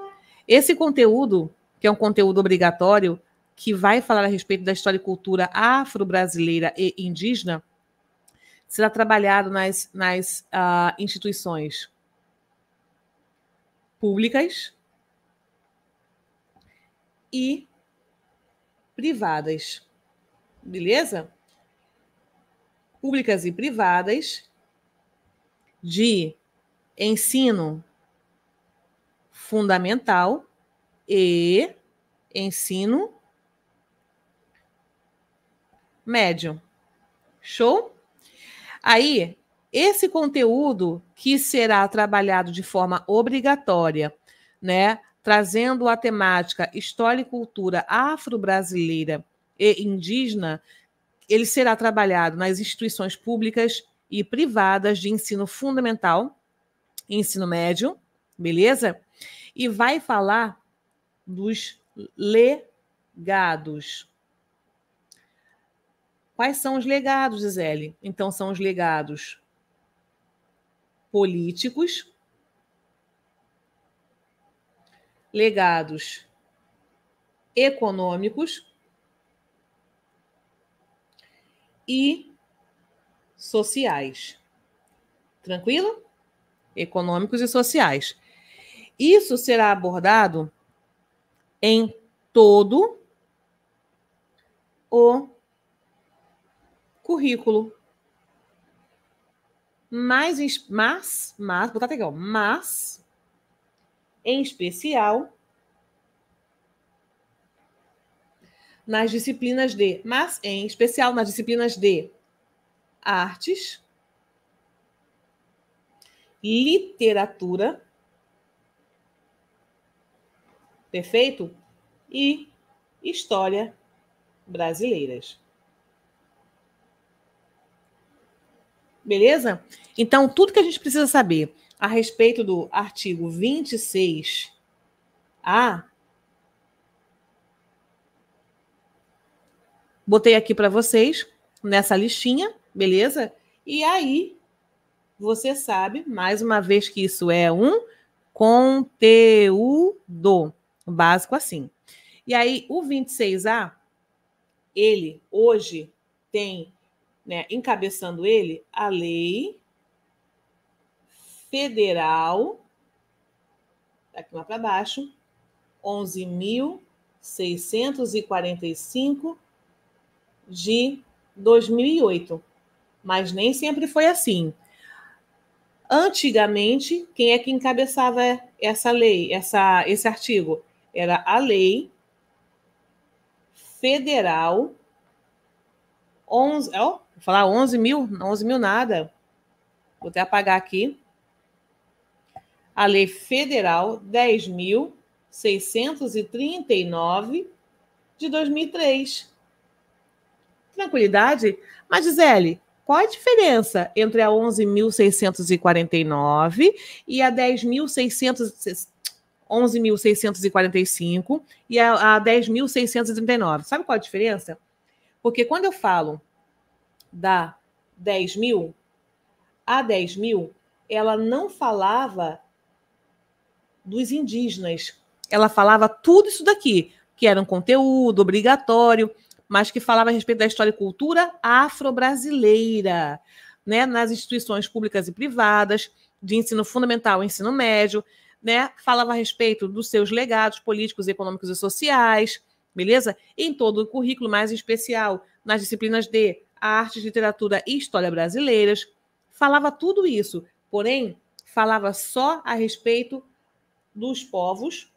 esse conteúdo, que é um conteúdo obrigatório, que vai falar a respeito da história e cultura afro-brasileira e indígena, será trabalhado nas, nas uh, instituições públicas e privadas. Beleza? Públicas e privadas de ensino fundamental e ensino médio. Show? Aí esse conteúdo que será trabalhado de forma obrigatória, né, trazendo a temática história e cultura afro-brasileira e indígena, ele será trabalhado nas instituições públicas e privadas de ensino fundamental, ensino médio, beleza? E vai falar dos legados. Quais são os legados, Gisele? Então, são os legados políticos, legados econômicos e sociais. Tranquilo? Econômicos e sociais. Isso será abordado em todo o currículo mas, mas, mas, botar até ó mas, em especial, nas disciplinas de, mas em especial nas disciplinas de artes, literatura, perfeito? E história brasileiras. Beleza? Então, tudo que a gente precisa saber a respeito do artigo 26A. Botei aqui para vocês nessa listinha, beleza? E aí, você sabe, mais uma vez, que isso é um conteúdo básico assim. E aí, o 26A, ele hoje tem né, encabeçando ele, a lei federal, daqui tá lá para baixo, 11.645 de 2008. Mas nem sempre foi assim. Antigamente, quem é que encabeçava essa lei, essa, esse artigo? Era a lei federal 11, ó, vou falar 11 mil, 11 mil nada. Vou até apagar aqui. A lei federal 10.639 de 2003. Tranquilidade? Mas, Gisele, qual a diferença entre a 11.649 e a 10.600... 11.645 e a, a 10.639. Sabe qual a diferença? Porque quando eu falo da 10 mil, a 10 mil, ela não falava dos indígenas. Ela falava tudo isso daqui, que era um conteúdo obrigatório, mas que falava a respeito da história e cultura afro-brasileira, né, nas instituições públicas e privadas, de ensino fundamental e ensino médio, né, falava a respeito dos seus legados políticos, econômicos e sociais, beleza? Em todo o currículo, mais em especial nas disciplinas de artes, literatura e história brasileiras. Falava tudo isso, porém, falava só a respeito dos povos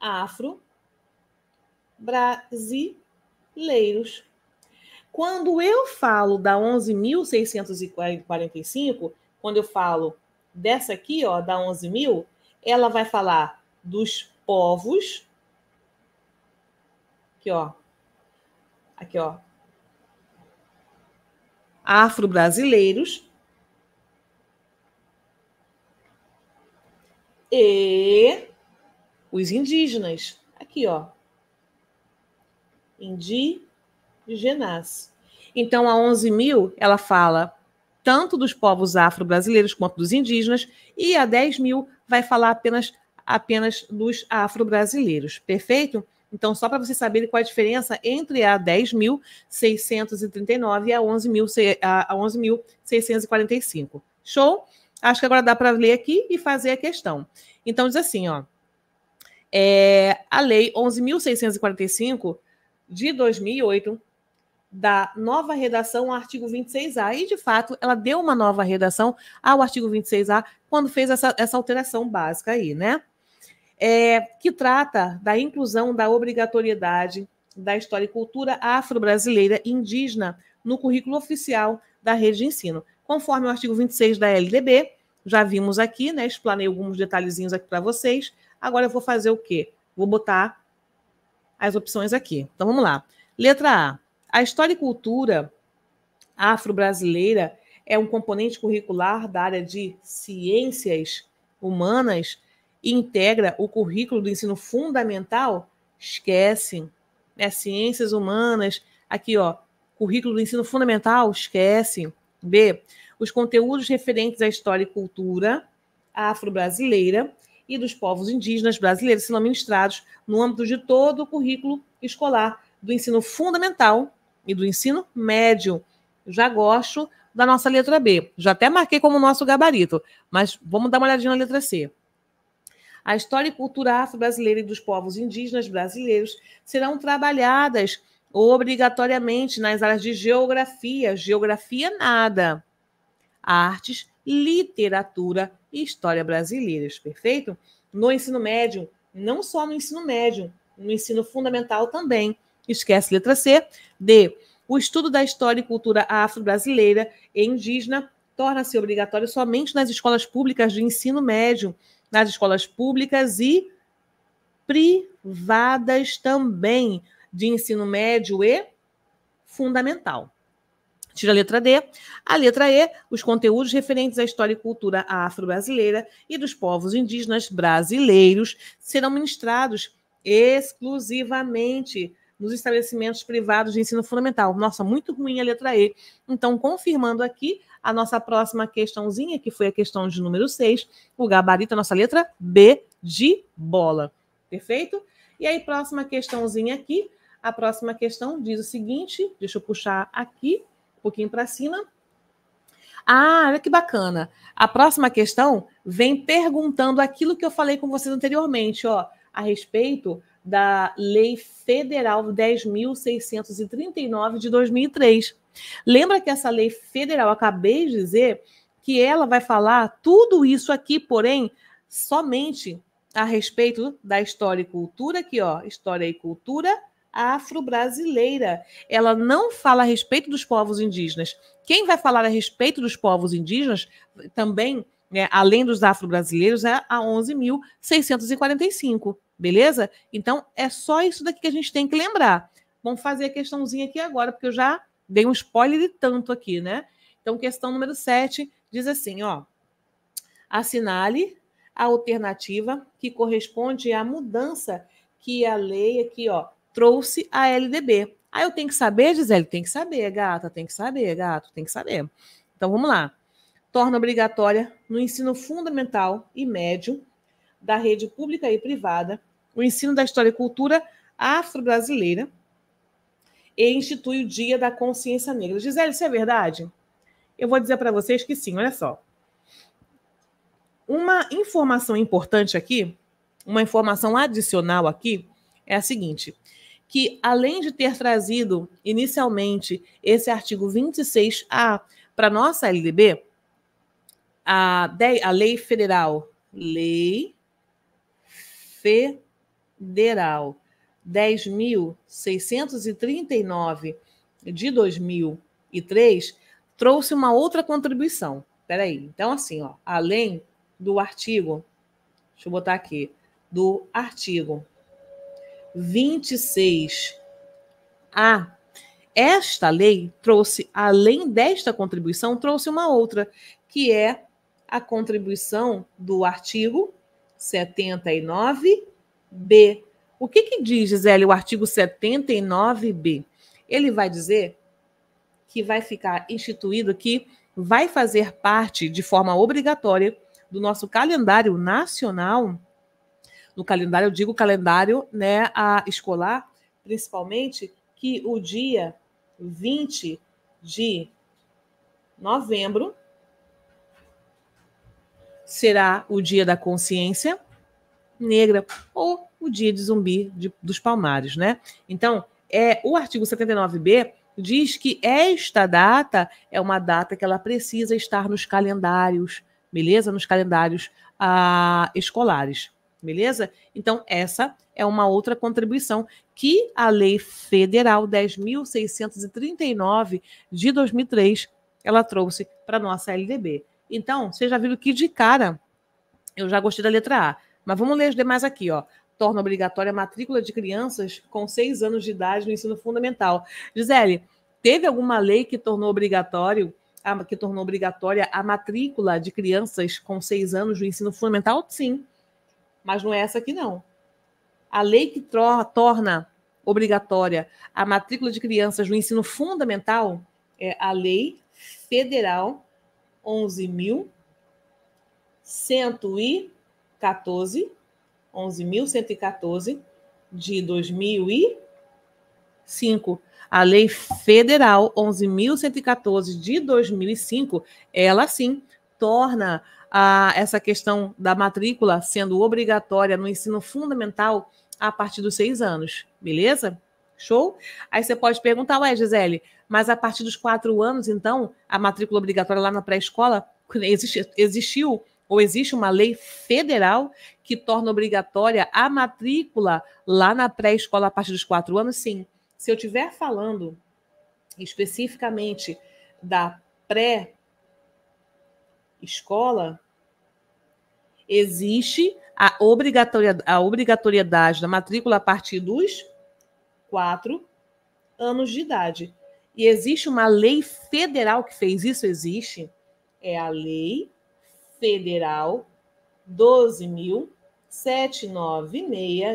afro-brasileiros. Quando eu falo da 11.645, quando eu falo dessa aqui, ó, da 11.000, ela vai falar dos povos Aqui, ó. Aqui, ó. Afro-brasileiros. E os indígenas. Aqui, ó. Indígenas. Então, a 11 mil, ela fala tanto dos povos afro-brasileiros quanto dos indígenas, e a 10 mil vai falar apenas, apenas dos afro-brasileiros, perfeito? Então, só para você saber qual a diferença entre a 10.639 e a 11.645. A 11 Show? Acho que agora dá para ler aqui e fazer a questão. Então, diz assim, ó. É, a Lei 11.645 de 2008 da nova redação ao artigo 26A. E, de fato, ela deu uma nova redação ao artigo 26A quando fez essa, essa alteração básica aí, né? é, que trata da inclusão da obrigatoriedade da história e cultura afro-brasileira indígena no currículo oficial da rede de ensino. Conforme o artigo 26 da LDB, já vimos aqui, né? Explanei alguns detalhezinhos aqui para vocês. Agora eu vou fazer o quê? Vou botar as opções aqui. Então vamos lá. Letra A. A história e cultura afro-brasileira é um componente curricular da área de ciências humanas e integra o currículo do ensino fundamental, esquecem. Né? Ciências humanas, aqui, ó, currículo do ensino fundamental, esquecem. B. Os conteúdos referentes à história e cultura afro-brasileira e dos povos indígenas brasileiros serão ministrados no âmbito de todo o currículo escolar do ensino fundamental e do ensino médio. Já gosto da nossa letra B. Já até marquei como nosso gabarito, mas vamos dar uma olhadinha na letra C. A história e cultura afro-brasileira e dos povos indígenas brasileiros serão trabalhadas obrigatoriamente nas áreas de geografia, geografia nada, artes, literatura e história brasileiras, perfeito? No ensino médio, não só no ensino médio, no ensino fundamental também. Esquece letra C. D. O estudo da história e cultura afro-brasileira e indígena torna-se obrigatório somente nas escolas públicas de ensino médio nas escolas públicas e privadas também, de ensino médio e fundamental. Tira a letra D. A letra E, os conteúdos referentes à história e cultura afro-brasileira e dos povos indígenas brasileiros serão ministrados exclusivamente nos estabelecimentos privados de ensino fundamental. Nossa, muito ruim a letra E. Então, confirmando aqui, a nossa próxima questãozinha, que foi a questão de número 6, o gabarito, a nossa letra B de bola. Perfeito? E aí, próxima questãozinha aqui. A próxima questão diz o seguinte: deixa eu puxar aqui, um pouquinho para cima. Ah, olha que bacana. A próxima questão vem perguntando aquilo que eu falei com vocês anteriormente, ó, a respeito da Lei Federal 10.639 de 2003. Lembra que essa lei federal, acabei de dizer, que ela vai falar tudo isso aqui, porém, somente a respeito da história e cultura, aqui, ó, história e cultura afro-brasileira. Ela não fala a respeito dos povos indígenas. Quem vai falar a respeito dos povos indígenas também, né, além dos afro-brasileiros, é a 11.645, beleza? Então, é só isso daqui que a gente tem que lembrar. Vamos fazer a questãozinha aqui agora, porque eu já dei um spoiler de tanto aqui, né? Então, questão número 7 diz assim, ó. Assinale a alternativa que corresponde à mudança que a lei aqui, ó, trouxe à LDB. ah, eu tenho que saber, Gisele? Tem que saber, gata, tem que saber, gato, tem que saber. Então, vamos lá. Torna obrigatória no ensino fundamental e médio da rede pública e privada o ensino da história e cultura afro-brasileira, e institui o Dia da Consciência Negra. Gisele, isso é verdade? Eu vou dizer para vocês que sim, olha só. Uma informação importante aqui, uma informação adicional aqui, é a seguinte: que além de ter trazido inicialmente esse artigo 26A para nossa LDB, a, a lei federal, lei federal 10.639 de 2003 trouxe uma outra contribuição. espera aí então assim, ó, além do artigo, deixa eu botar aqui, do artigo 26A, esta lei trouxe, além desta contribuição, trouxe uma outra, que é a contribuição do artigo 79B o que, que diz, Gisele, o artigo 79b? Ele vai dizer que vai ficar instituído que vai fazer parte de forma obrigatória do nosso calendário nacional, no calendário, eu digo calendário né, a escolar, principalmente, que o dia 20 de novembro será o dia da consciência negra, ou o dia de zumbi de, dos Palmares, né? Então, é, o artigo 79b diz que esta data é uma data que ela precisa estar nos calendários, beleza? Nos calendários ah, escolares, beleza? Então, essa é uma outra contribuição que a Lei Federal 10.639 de 2003 ela trouxe para nossa LDB. Então, vocês já viram que de cara eu já gostei da letra A. Mas vamos ler as demais aqui, ó torna obrigatória a matrícula de crianças com seis anos de idade no ensino fundamental. Gisele, teve alguma lei que tornou obrigatório a, que tornou obrigatória a matrícula de crianças com seis anos no ensino fundamental? Sim, mas não é essa aqui não. A lei que torna obrigatória a matrícula de crianças no ensino fundamental é a Lei Federal 11.114 11.114 de 2005. A Lei Federal 11.114 de 2005, ela sim torna a, ah, essa questão da matrícula sendo obrigatória no ensino fundamental a partir dos seis anos, beleza? Show? Aí você pode perguntar, ué, Gisele, mas a partir dos quatro anos, então, a matrícula obrigatória lá na pré-escola existiu ou existe uma lei federal que torna obrigatória a matrícula lá na pré-escola a partir dos quatro anos? Sim. Se eu estiver falando especificamente da pré-escola, existe a, obrigatoriedade, a obrigatoriedade da matrícula a partir dos quatro anos de idade. E existe uma lei federal que fez isso? Existe. É a lei Federal 12.796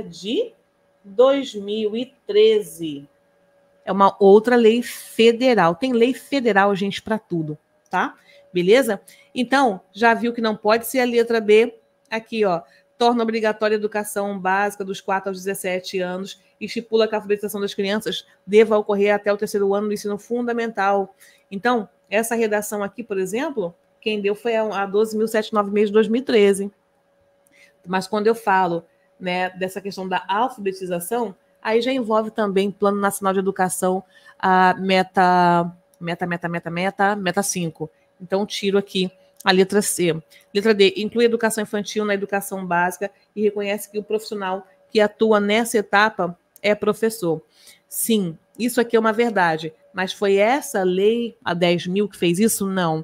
de 2013. É uma outra lei federal. Tem lei federal, gente, para tudo, tá? Beleza? Então, já viu que não pode ser a letra B aqui, ó. Torna obrigatória a educação básica dos 4 aos 17 anos, estipula que a alfabetização das crianças deva ocorrer até o terceiro ano do ensino fundamental. Então, essa redação aqui, por exemplo, quem deu foi a 12.796 de 2013. Mas quando eu falo né, dessa questão da alfabetização, aí já envolve também Plano Nacional de Educação, a meta, meta, meta, meta, meta, meta 5. Então, tiro aqui a letra C. Letra D, inclui educação infantil na educação básica e reconhece que o profissional que atua nessa etapa é professor. Sim, isso aqui é uma verdade, mas foi essa lei, a 10 mil, que fez isso? Não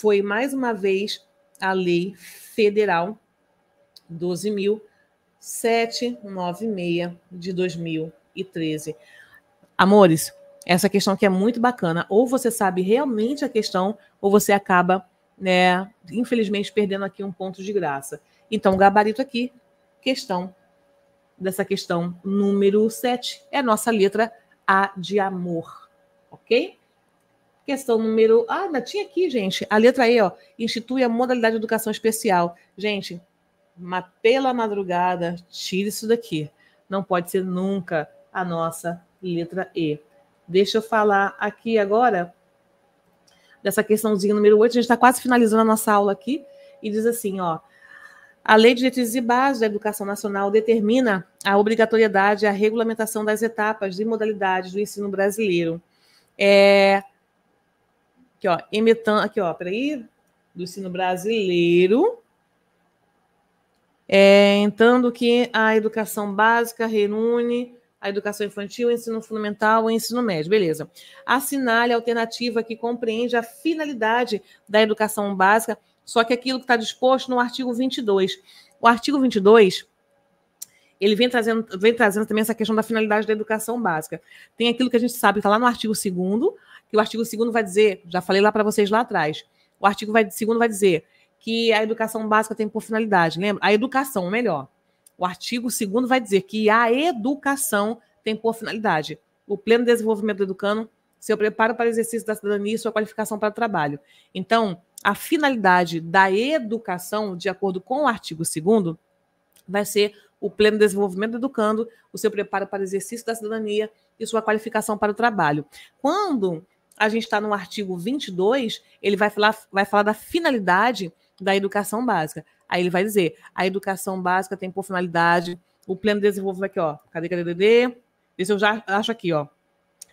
foi mais uma vez a Lei Federal 12.796 de 2013. Amores, essa questão que é muito bacana, ou você sabe realmente a questão, ou você acaba, né, infelizmente, perdendo aqui um ponto de graça. Então, gabarito aqui, questão dessa questão número 7, é nossa letra A de amor, ok? Questão número. Ah, ainda tinha aqui, gente. A letra E, ó. Institui a modalidade de educação especial. Gente, mas pela madrugada, tire isso daqui. Não pode ser nunca a nossa letra E. Deixa eu falar aqui agora dessa questãozinha número 8. A gente está quase finalizando a nossa aula aqui. E diz assim, ó. A Lei de Diretrizes e Bases da Educação Nacional determina a obrigatoriedade e a regulamentação das etapas e modalidades do ensino brasileiro. É, Aqui, ó, imitando, aqui, ó, peraí, do ensino brasileiro. É, entendo que a educação básica reúne a educação infantil, o ensino fundamental, o ensino médio, beleza. Assinale a alternativa que compreende a finalidade da educação básica, só que aquilo que está disposto no artigo 22. O artigo 22, ele vem trazendo, vem trazendo também essa questão da finalidade da educação básica. Tem aquilo que a gente sabe que está lá no artigo 2 que o artigo 2 vai dizer, já falei lá para vocês lá atrás, o artigo 2 vai dizer que a educação básica tem por finalidade, lembra? A educação, melhor. O artigo 2 vai dizer que a educação tem por finalidade o pleno desenvolvimento do educando, seu preparo para o exercício da cidadania e sua qualificação para o trabalho. Então, a finalidade da educação, de acordo com o artigo 2 vai ser o pleno desenvolvimento do educando, o seu preparo para o exercício da cidadania e sua qualificação para o trabalho. Quando a gente está no artigo 22, ele vai falar, vai falar da finalidade da educação básica. Aí ele vai dizer: a educação básica tem por finalidade o pleno desenvolvimento aqui, ó. Cadê, cadê, cadê? Esse eu já acho aqui, ó.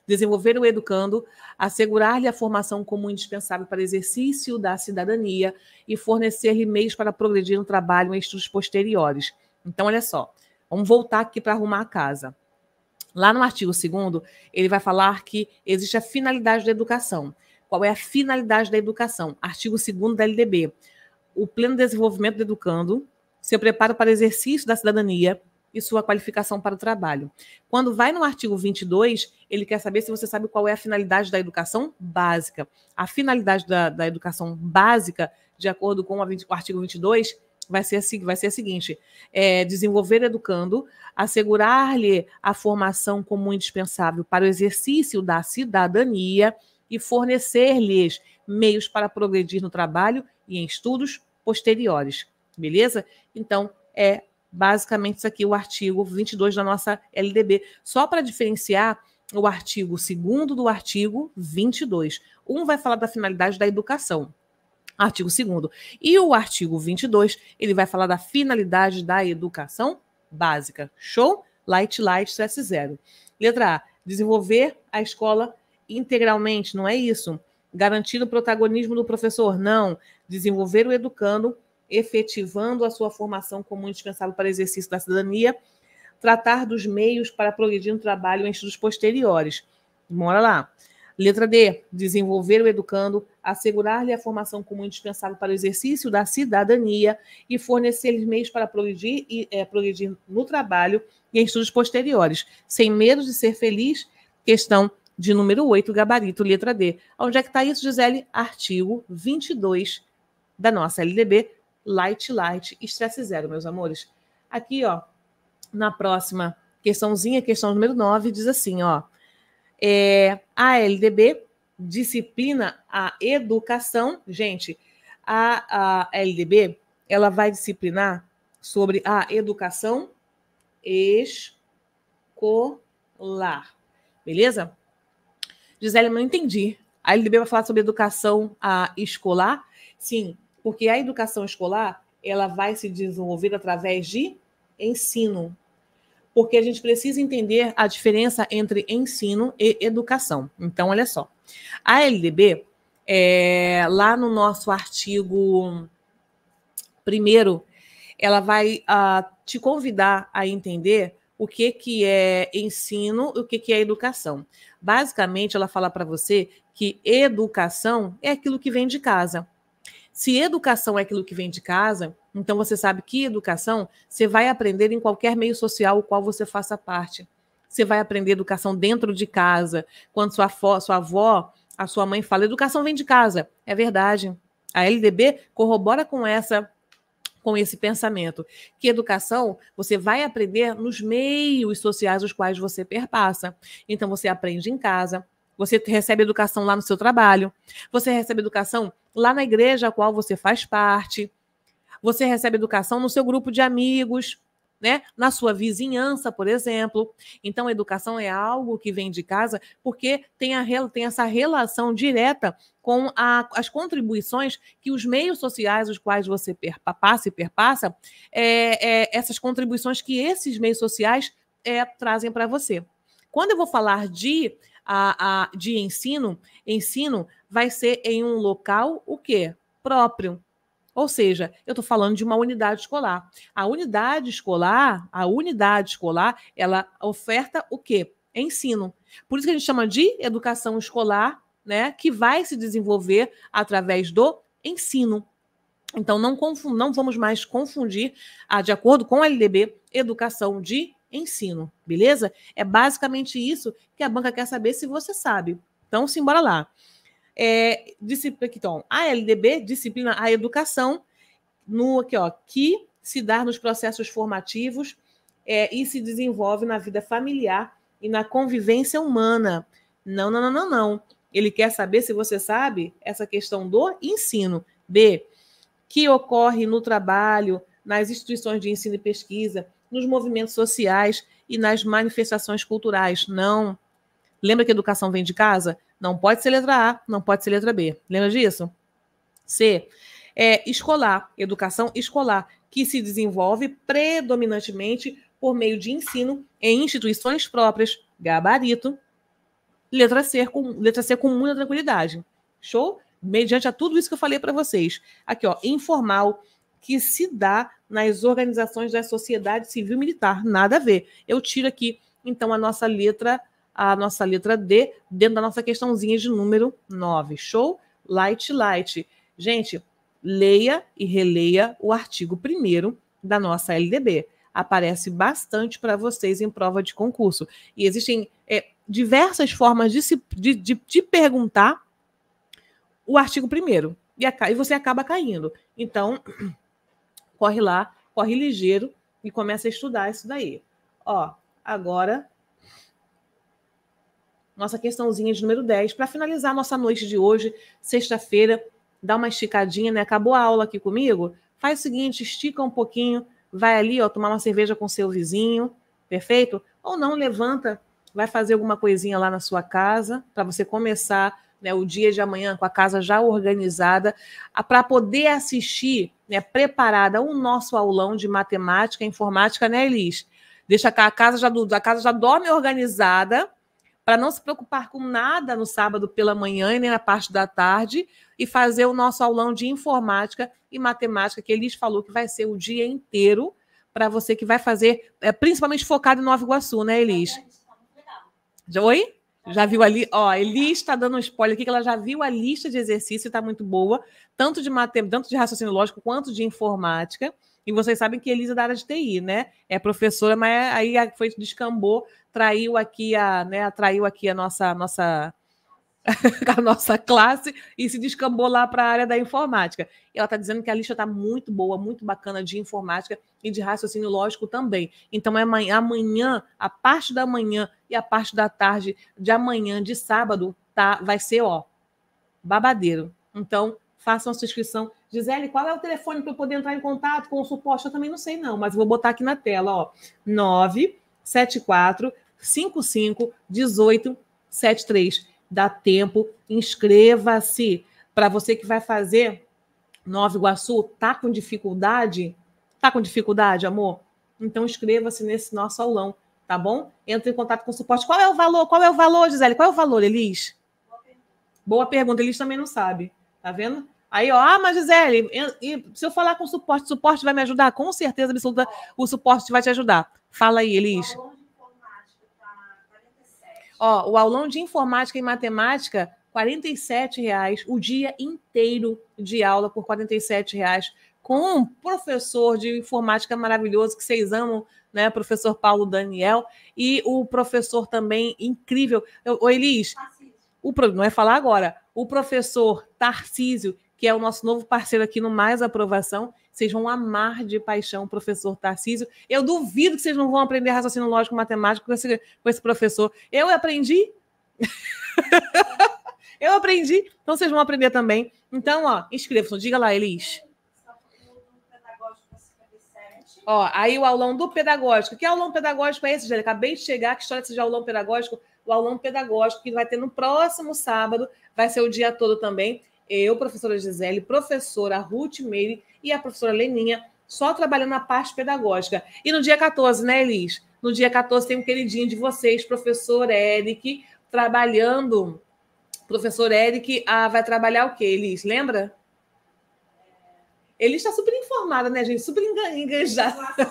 Desenvolver o educando, assegurar-lhe a formação como indispensável para exercício da cidadania e fornecer-lhe meios para progredir no trabalho em estudos posteriores. Então, olha só, vamos voltar aqui para arrumar a casa. Lá no artigo 2, ele vai falar que existe a finalidade da educação. Qual é a finalidade da educação? Artigo 2 da LDB. O pleno desenvolvimento do educando, seu preparo para exercício da cidadania e sua qualificação para o trabalho. Quando vai no artigo 22, ele quer saber se você sabe qual é a finalidade da educação básica. A finalidade da, da educação básica, de acordo com o artigo 22, vai ser, assim, vai ser a seguinte: é, desenvolver educando, assegurar-lhe a formação como indispensável para o exercício da cidadania e fornecer-lhes meios para progredir no trabalho e em estudos posteriores. Beleza? Então, é basicamente isso aqui, o artigo 22 da nossa LDB. Só para diferenciar o artigo 2 do artigo 22. Um vai falar da finalidade da educação Artigo 2 E o artigo 22, ele vai falar da finalidade da educação básica. Show? Light, light, stress zero. Letra A, desenvolver a escola integralmente, não é isso? Garantir o protagonismo do professor, não. Desenvolver o educando, efetivando a sua formação como indispensável para exercício da cidadania, tratar dos meios para progredir no trabalho em estudos posteriores. Mora lá. Letra D. Desenvolver o educando, assegurar-lhe a formação comum indispensável para o exercício da cidadania e fornecer-lhe meios para progredir, e, é, progredir no trabalho e em estudos posteriores, sem medo de ser feliz. Questão de número 8, gabarito, letra D. Onde é que está isso, Gisele? Artigo 22 da nossa LDB, Light Light, estresse zero, meus amores. Aqui, ó, na próxima questãozinha, questão número 9, diz assim, ó. É, a LDB disciplina a educação. Gente, a, a LDB ela vai disciplinar sobre a educação escolar. Beleza? Gisele, não entendi. A LDB vai falar sobre educação a, escolar? Sim, porque a educação escolar ela vai se desenvolver através de ensino porque a gente precisa entender a diferença entre ensino e educação. Então, olha só. A LDB, é, lá no nosso artigo primeiro, ela vai uh, te convidar a entender o que, que é ensino e o que, que é educação. Basicamente, ela fala para você que educação é aquilo que vem de casa. Se educação é aquilo que vem de casa, então você sabe que educação você vai aprender em qualquer meio social o qual você faça parte. Você vai aprender educação dentro de casa. Quando sua, avó, sua avó, a sua mãe fala, educação vem de casa. É verdade. A LDB corrobora com essa com esse pensamento. Que educação você vai aprender nos meios sociais os quais você perpassa. Então, você aprende em casa, você recebe educação lá no seu trabalho. Você recebe educação lá na igreja a qual você faz parte. Você recebe educação no seu grupo de amigos, né? Na sua vizinhança, por exemplo. Então, a educação é algo que vem de casa porque tem, a, tem essa relação direta com a, as contribuições que os meios sociais, os quais você passa e perpassa, é, é, essas contribuições que esses meios sociais é, trazem para você. Quando eu vou falar de a, a, de ensino, ensino vai ser em um local o quê? Próprio. Ou seja, eu estou falando de uma unidade escolar. A unidade escolar, a unidade escolar, ela oferta o quê? Ensino. Por isso que a gente chama de educação escolar, né? Que vai se desenvolver através do ensino. Então, não, não vamos mais confundir, ah, de acordo com a LDB, educação de ensino, beleza? É basicamente isso que a banca quer saber se você sabe. Então, simbora lá. É, disciplina, então, a LDB disciplina a educação no aqui, ó, que se dá nos processos formativos é, e se desenvolve na vida familiar e na convivência humana. Não, não, não, não, não. Ele quer saber se você sabe essa questão do ensino. B, que ocorre no trabalho, nas instituições de ensino e pesquisa, nos movimentos sociais e nas manifestações culturais. Não. Lembra que educação vem de casa? Não pode ser letra A, não pode ser letra B. Lembra disso? C. É, escolar, educação escolar, que se desenvolve predominantemente por meio de ensino em instituições próprias, gabarito, letra C com, letra C com muita tranquilidade. Show? Mediante a tudo isso que eu falei para vocês. Aqui, ó, informal, que se dá nas organizações da sociedade civil militar. Nada a ver. Eu tiro aqui, então, a nossa letra, a nossa letra D, dentro da nossa questãozinha de número 9. Show? Light, light. Gente, leia e releia o artigo primeiro da nossa LDB. Aparece bastante para vocês em prova de concurso. E existem é, diversas formas de, se, de, de, de perguntar o artigo primeiro. E, a, e você acaba caindo. Então, corre lá, corre ligeiro e começa a estudar isso daí. Ó, agora nossa questãozinha de número 10 para finalizar nossa noite de hoje, sexta-feira, dá uma esticadinha, né? Acabou a aula aqui comigo? Faz o seguinte, estica um pouquinho, vai ali, ó, tomar uma cerveja com seu vizinho, perfeito? Ou não, levanta, vai fazer alguma coisinha lá na sua casa para você começar né, o dia de amanhã com a casa já organizada, para poder assistir né, preparada o nosso aulão de matemática e informática, né, Elis? Deixa a casa já, a casa já dorme organizada para não se preocupar com nada no sábado pela manhã e nem na parte da tarde e fazer o nosso aulão de informática e matemática que Elis falou que vai ser o dia inteiro para você que vai fazer, é, principalmente focado em Nova Iguaçu, né, Elis? Oi? Já viu ali, ó, Eli está dando um spoiler aqui que ela já viu a lista de e está muito boa, tanto de matem, tanto de raciocínio lógico quanto de informática. E vocês sabem que Elisa é da área de TI, né? É professora, mas aí foi descambou, traiu aqui a, né, atraiu aqui a nossa nossa a nossa classe e se descambou lá para a área da informática. E ela está dizendo que a lista está muito boa, muito bacana de informática e de raciocínio lógico também. Então, é amanhã, a parte da manhã e a parte da tarde de amanhã, de sábado, tá, vai ser ó, babadeiro. Então, façam a sua inscrição. Gisele, qual é o telefone para eu poder entrar em contato com o suporte? Eu também não sei, não, mas vou botar aqui na tela, ó. 974 55 18 73 dá tempo, inscreva-se. Para você que vai fazer Nova Iguaçu, tá com dificuldade? Tá com dificuldade, amor? Então inscreva-se nesse nosso aulão, tá bom? Entre em contato com o suporte. Qual é o valor? Qual é o valor, Gisele? Qual é o valor, Elis? Boa pergunta, Elis também não sabe, tá vendo? Aí, ó, ah, mas Gisele, se eu falar com o suporte, o suporte vai me ajudar? Com certeza absoluta, o suporte vai te ajudar. Fala aí, Elis. Tá Ó, o aulão de informática e matemática, R$ reais o dia inteiro de aula por R$ reais com um professor de informática maravilhoso que vocês amam, né, professor Paulo Daniel e o professor também incrível, o Elis. O não é falar agora. O professor Tarcísio, que é o nosso novo parceiro aqui no Mais Aprovação, vocês vão amar de paixão o professor Tarcísio. Eu duvido que vocês não vão aprender raciocínio lógico matemático com esse, com esse professor. Eu aprendi. eu aprendi, então vocês vão aprender também. Então, ó, inscrevam-se. Diga lá, Elis. Ó, aí o aulão do pedagógico. Que aulão pedagógico é esse, gente? Acabei de chegar, que história é de aulão pedagógico? O aulão pedagógico que vai ter no próximo sábado, vai ser o dia todo também. Eu, professora Gisele, professora Ruth Meire e a professora Leninha, só trabalhando na parte pedagógica. E no dia 14, né, Elis? No dia 14 tem um queridinho de vocês, professor Eric, trabalhando. Professor Eric ah, vai trabalhar o quê, Elis? Lembra? Ele está super informada, né, gente? Super engajada.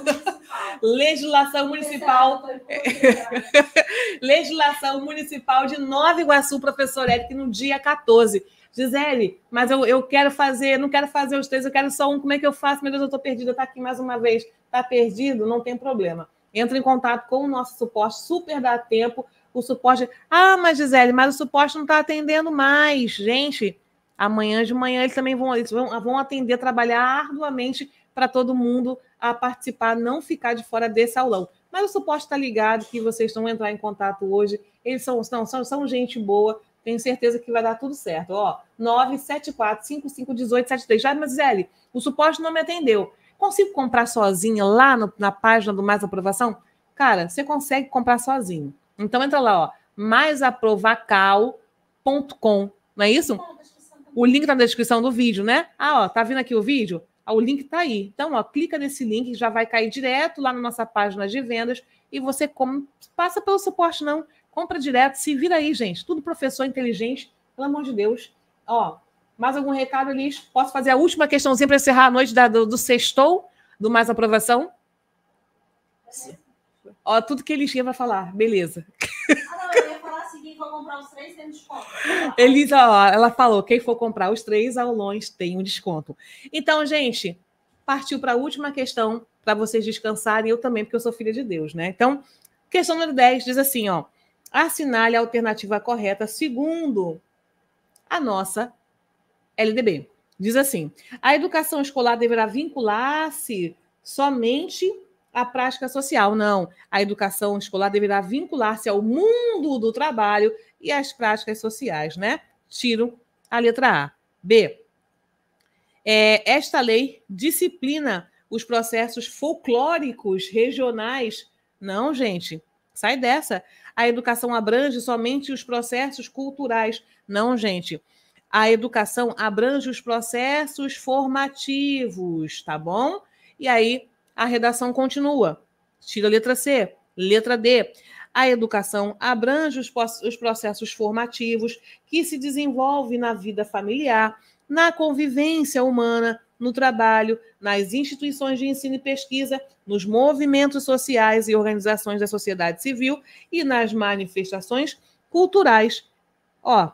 Legislação municipal. Legislação municipal de Nova Iguaçu, professor Eric, no dia 14. Gisele, mas eu, eu quero fazer, não quero fazer os três, eu quero só um, como é que eu faço? Meu Deus, eu estou perdida, está aqui mais uma vez, está perdido? Não tem problema. Entra em contato com o nosso suporte, super dá tempo. O suporte. Ah, mas Gisele, mas o suporte não está atendendo mais. Gente, amanhã de manhã eles também vão, eles vão, vão atender, trabalhar arduamente para todo mundo a participar, não ficar de fora desse aulão. Mas o suporte está ligado que vocês vão entrar em contato hoje. Eles são, não, são, são gente boa, tenho certeza que vai dar tudo certo. Ó, 974-551873. Já, mas, Zé, o suporte não me atendeu. Consigo comprar sozinha lá no, na página do Mais Aprovação? Cara, você consegue comprar sozinho. Então, entra lá, ó, maisaprovacal.com. Não é isso? O link tá na descrição do vídeo, né? Ah, ó, tá vindo aqui o vídeo? Ah, o link tá aí. Então, ó, clica nesse link, já vai cair direto lá na nossa página de vendas e você passa pelo suporte não. Compra direto, se vira aí, gente. Tudo professor inteligente, pelo amor de Deus. Ó, mais algum recado, Elis? Posso fazer a última questãozinha para encerrar a noite da, do, do sextou, do mais aprovação? Sim. Ó, tudo que Elis vai falar, beleza. Ah, não, eu ia falar vou assim, comprar os três, tem desconto. Elisa, ó, ela falou, quem for comprar os três aulões tem um desconto. Então, gente, partiu para a última questão, para vocês descansarem, eu também, porque eu sou filha de Deus, né? Então, questão número 10 diz assim, ó, assinale a alternativa correta segundo a nossa LDB. Diz assim: a educação escolar deverá vincular-se somente à prática social. Não, a educação escolar deverá vincular-se ao mundo do trabalho e às práticas sociais, né? Tiro a letra A. B. É, esta lei disciplina os processos folclóricos regionais. Não, gente, sai dessa a educação abrange somente os processos culturais. Não, gente. A educação abrange os processos formativos, tá bom? E aí a redação continua. Tira a letra C, letra D. A educação abrange os, processos formativos que se desenvolvem na vida familiar, na convivência humana, no trabalho, nas instituições de ensino e pesquisa, nos movimentos sociais e organizações da sociedade civil e nas manifestações culturais. Ó,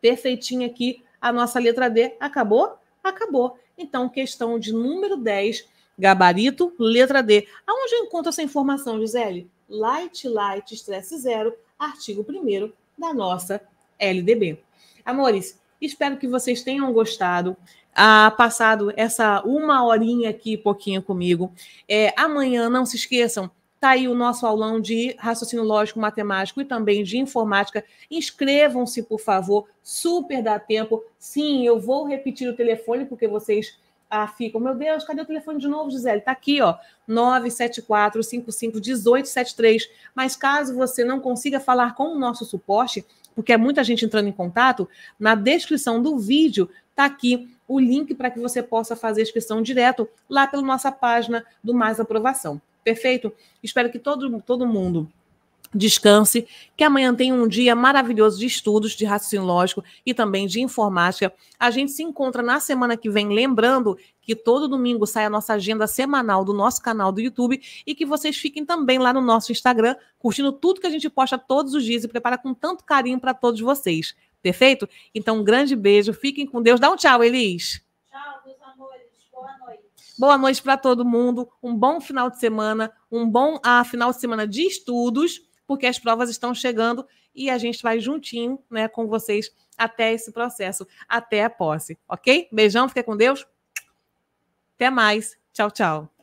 perfeitinho aqui a nossa letra D. Acabou? Acabou. Então, questão de número 10, gabarito, letra D. Aonde eu encontro essa informação, Gisele? Light, light, estresse zero, artigo 1 da nossa LDB. Amores, espero que vocês tenham gostado ah, passado essa uma horinha aqui, pouquinho comigo. É, amanhã, não se esqueçam, tá aí o nosso aulão de raciocínio lógico, matemático e também de informática. Inscrevam-se, por favor, super dá tempo. Sim, eu vou repetir o telefone, porque vocês ah, ficam. Meu Deus, cadê o telefone de novo, Gisele? Está aqui, ó, 974-55-1873. Mas caso você não consiga falar com o nosso suporte, porque é muita gente entrando em contato, na descrição do vídeo Está aqui o link para que você possa fazer a inscrição direto lá pela nossa página do Mais Aprovação. Perfeito? Espero que todo, todo mundo descanse, que amanhã tenha um dia maravilhoso de estudos, de raciocínio lógico e também de informática. A gente se encontra na semana que vem, lembrando que todo domingo sai a nossa agenda semanal do nosso canal do YouTube e que vocês fiquem também lá no nosso Instagram, curtindo tudo que a gente posta todos os dias e prepara com tanto carinho para todos vocês. Perfeito? Então, um grande beijo. Fiquem com Deus. Dá um tchau, Elis. Tchau, meus amores. Boa noite. Boa noite para todo mundo. Um bom final de semana. Um bom ah, final de semana de estudos, porque as provas estão chegando e a gente vai juntinho né, com vocês até esse processo, até a posse. Ok? Beijão, fique com Deus. Até mais. Tchau, tchau.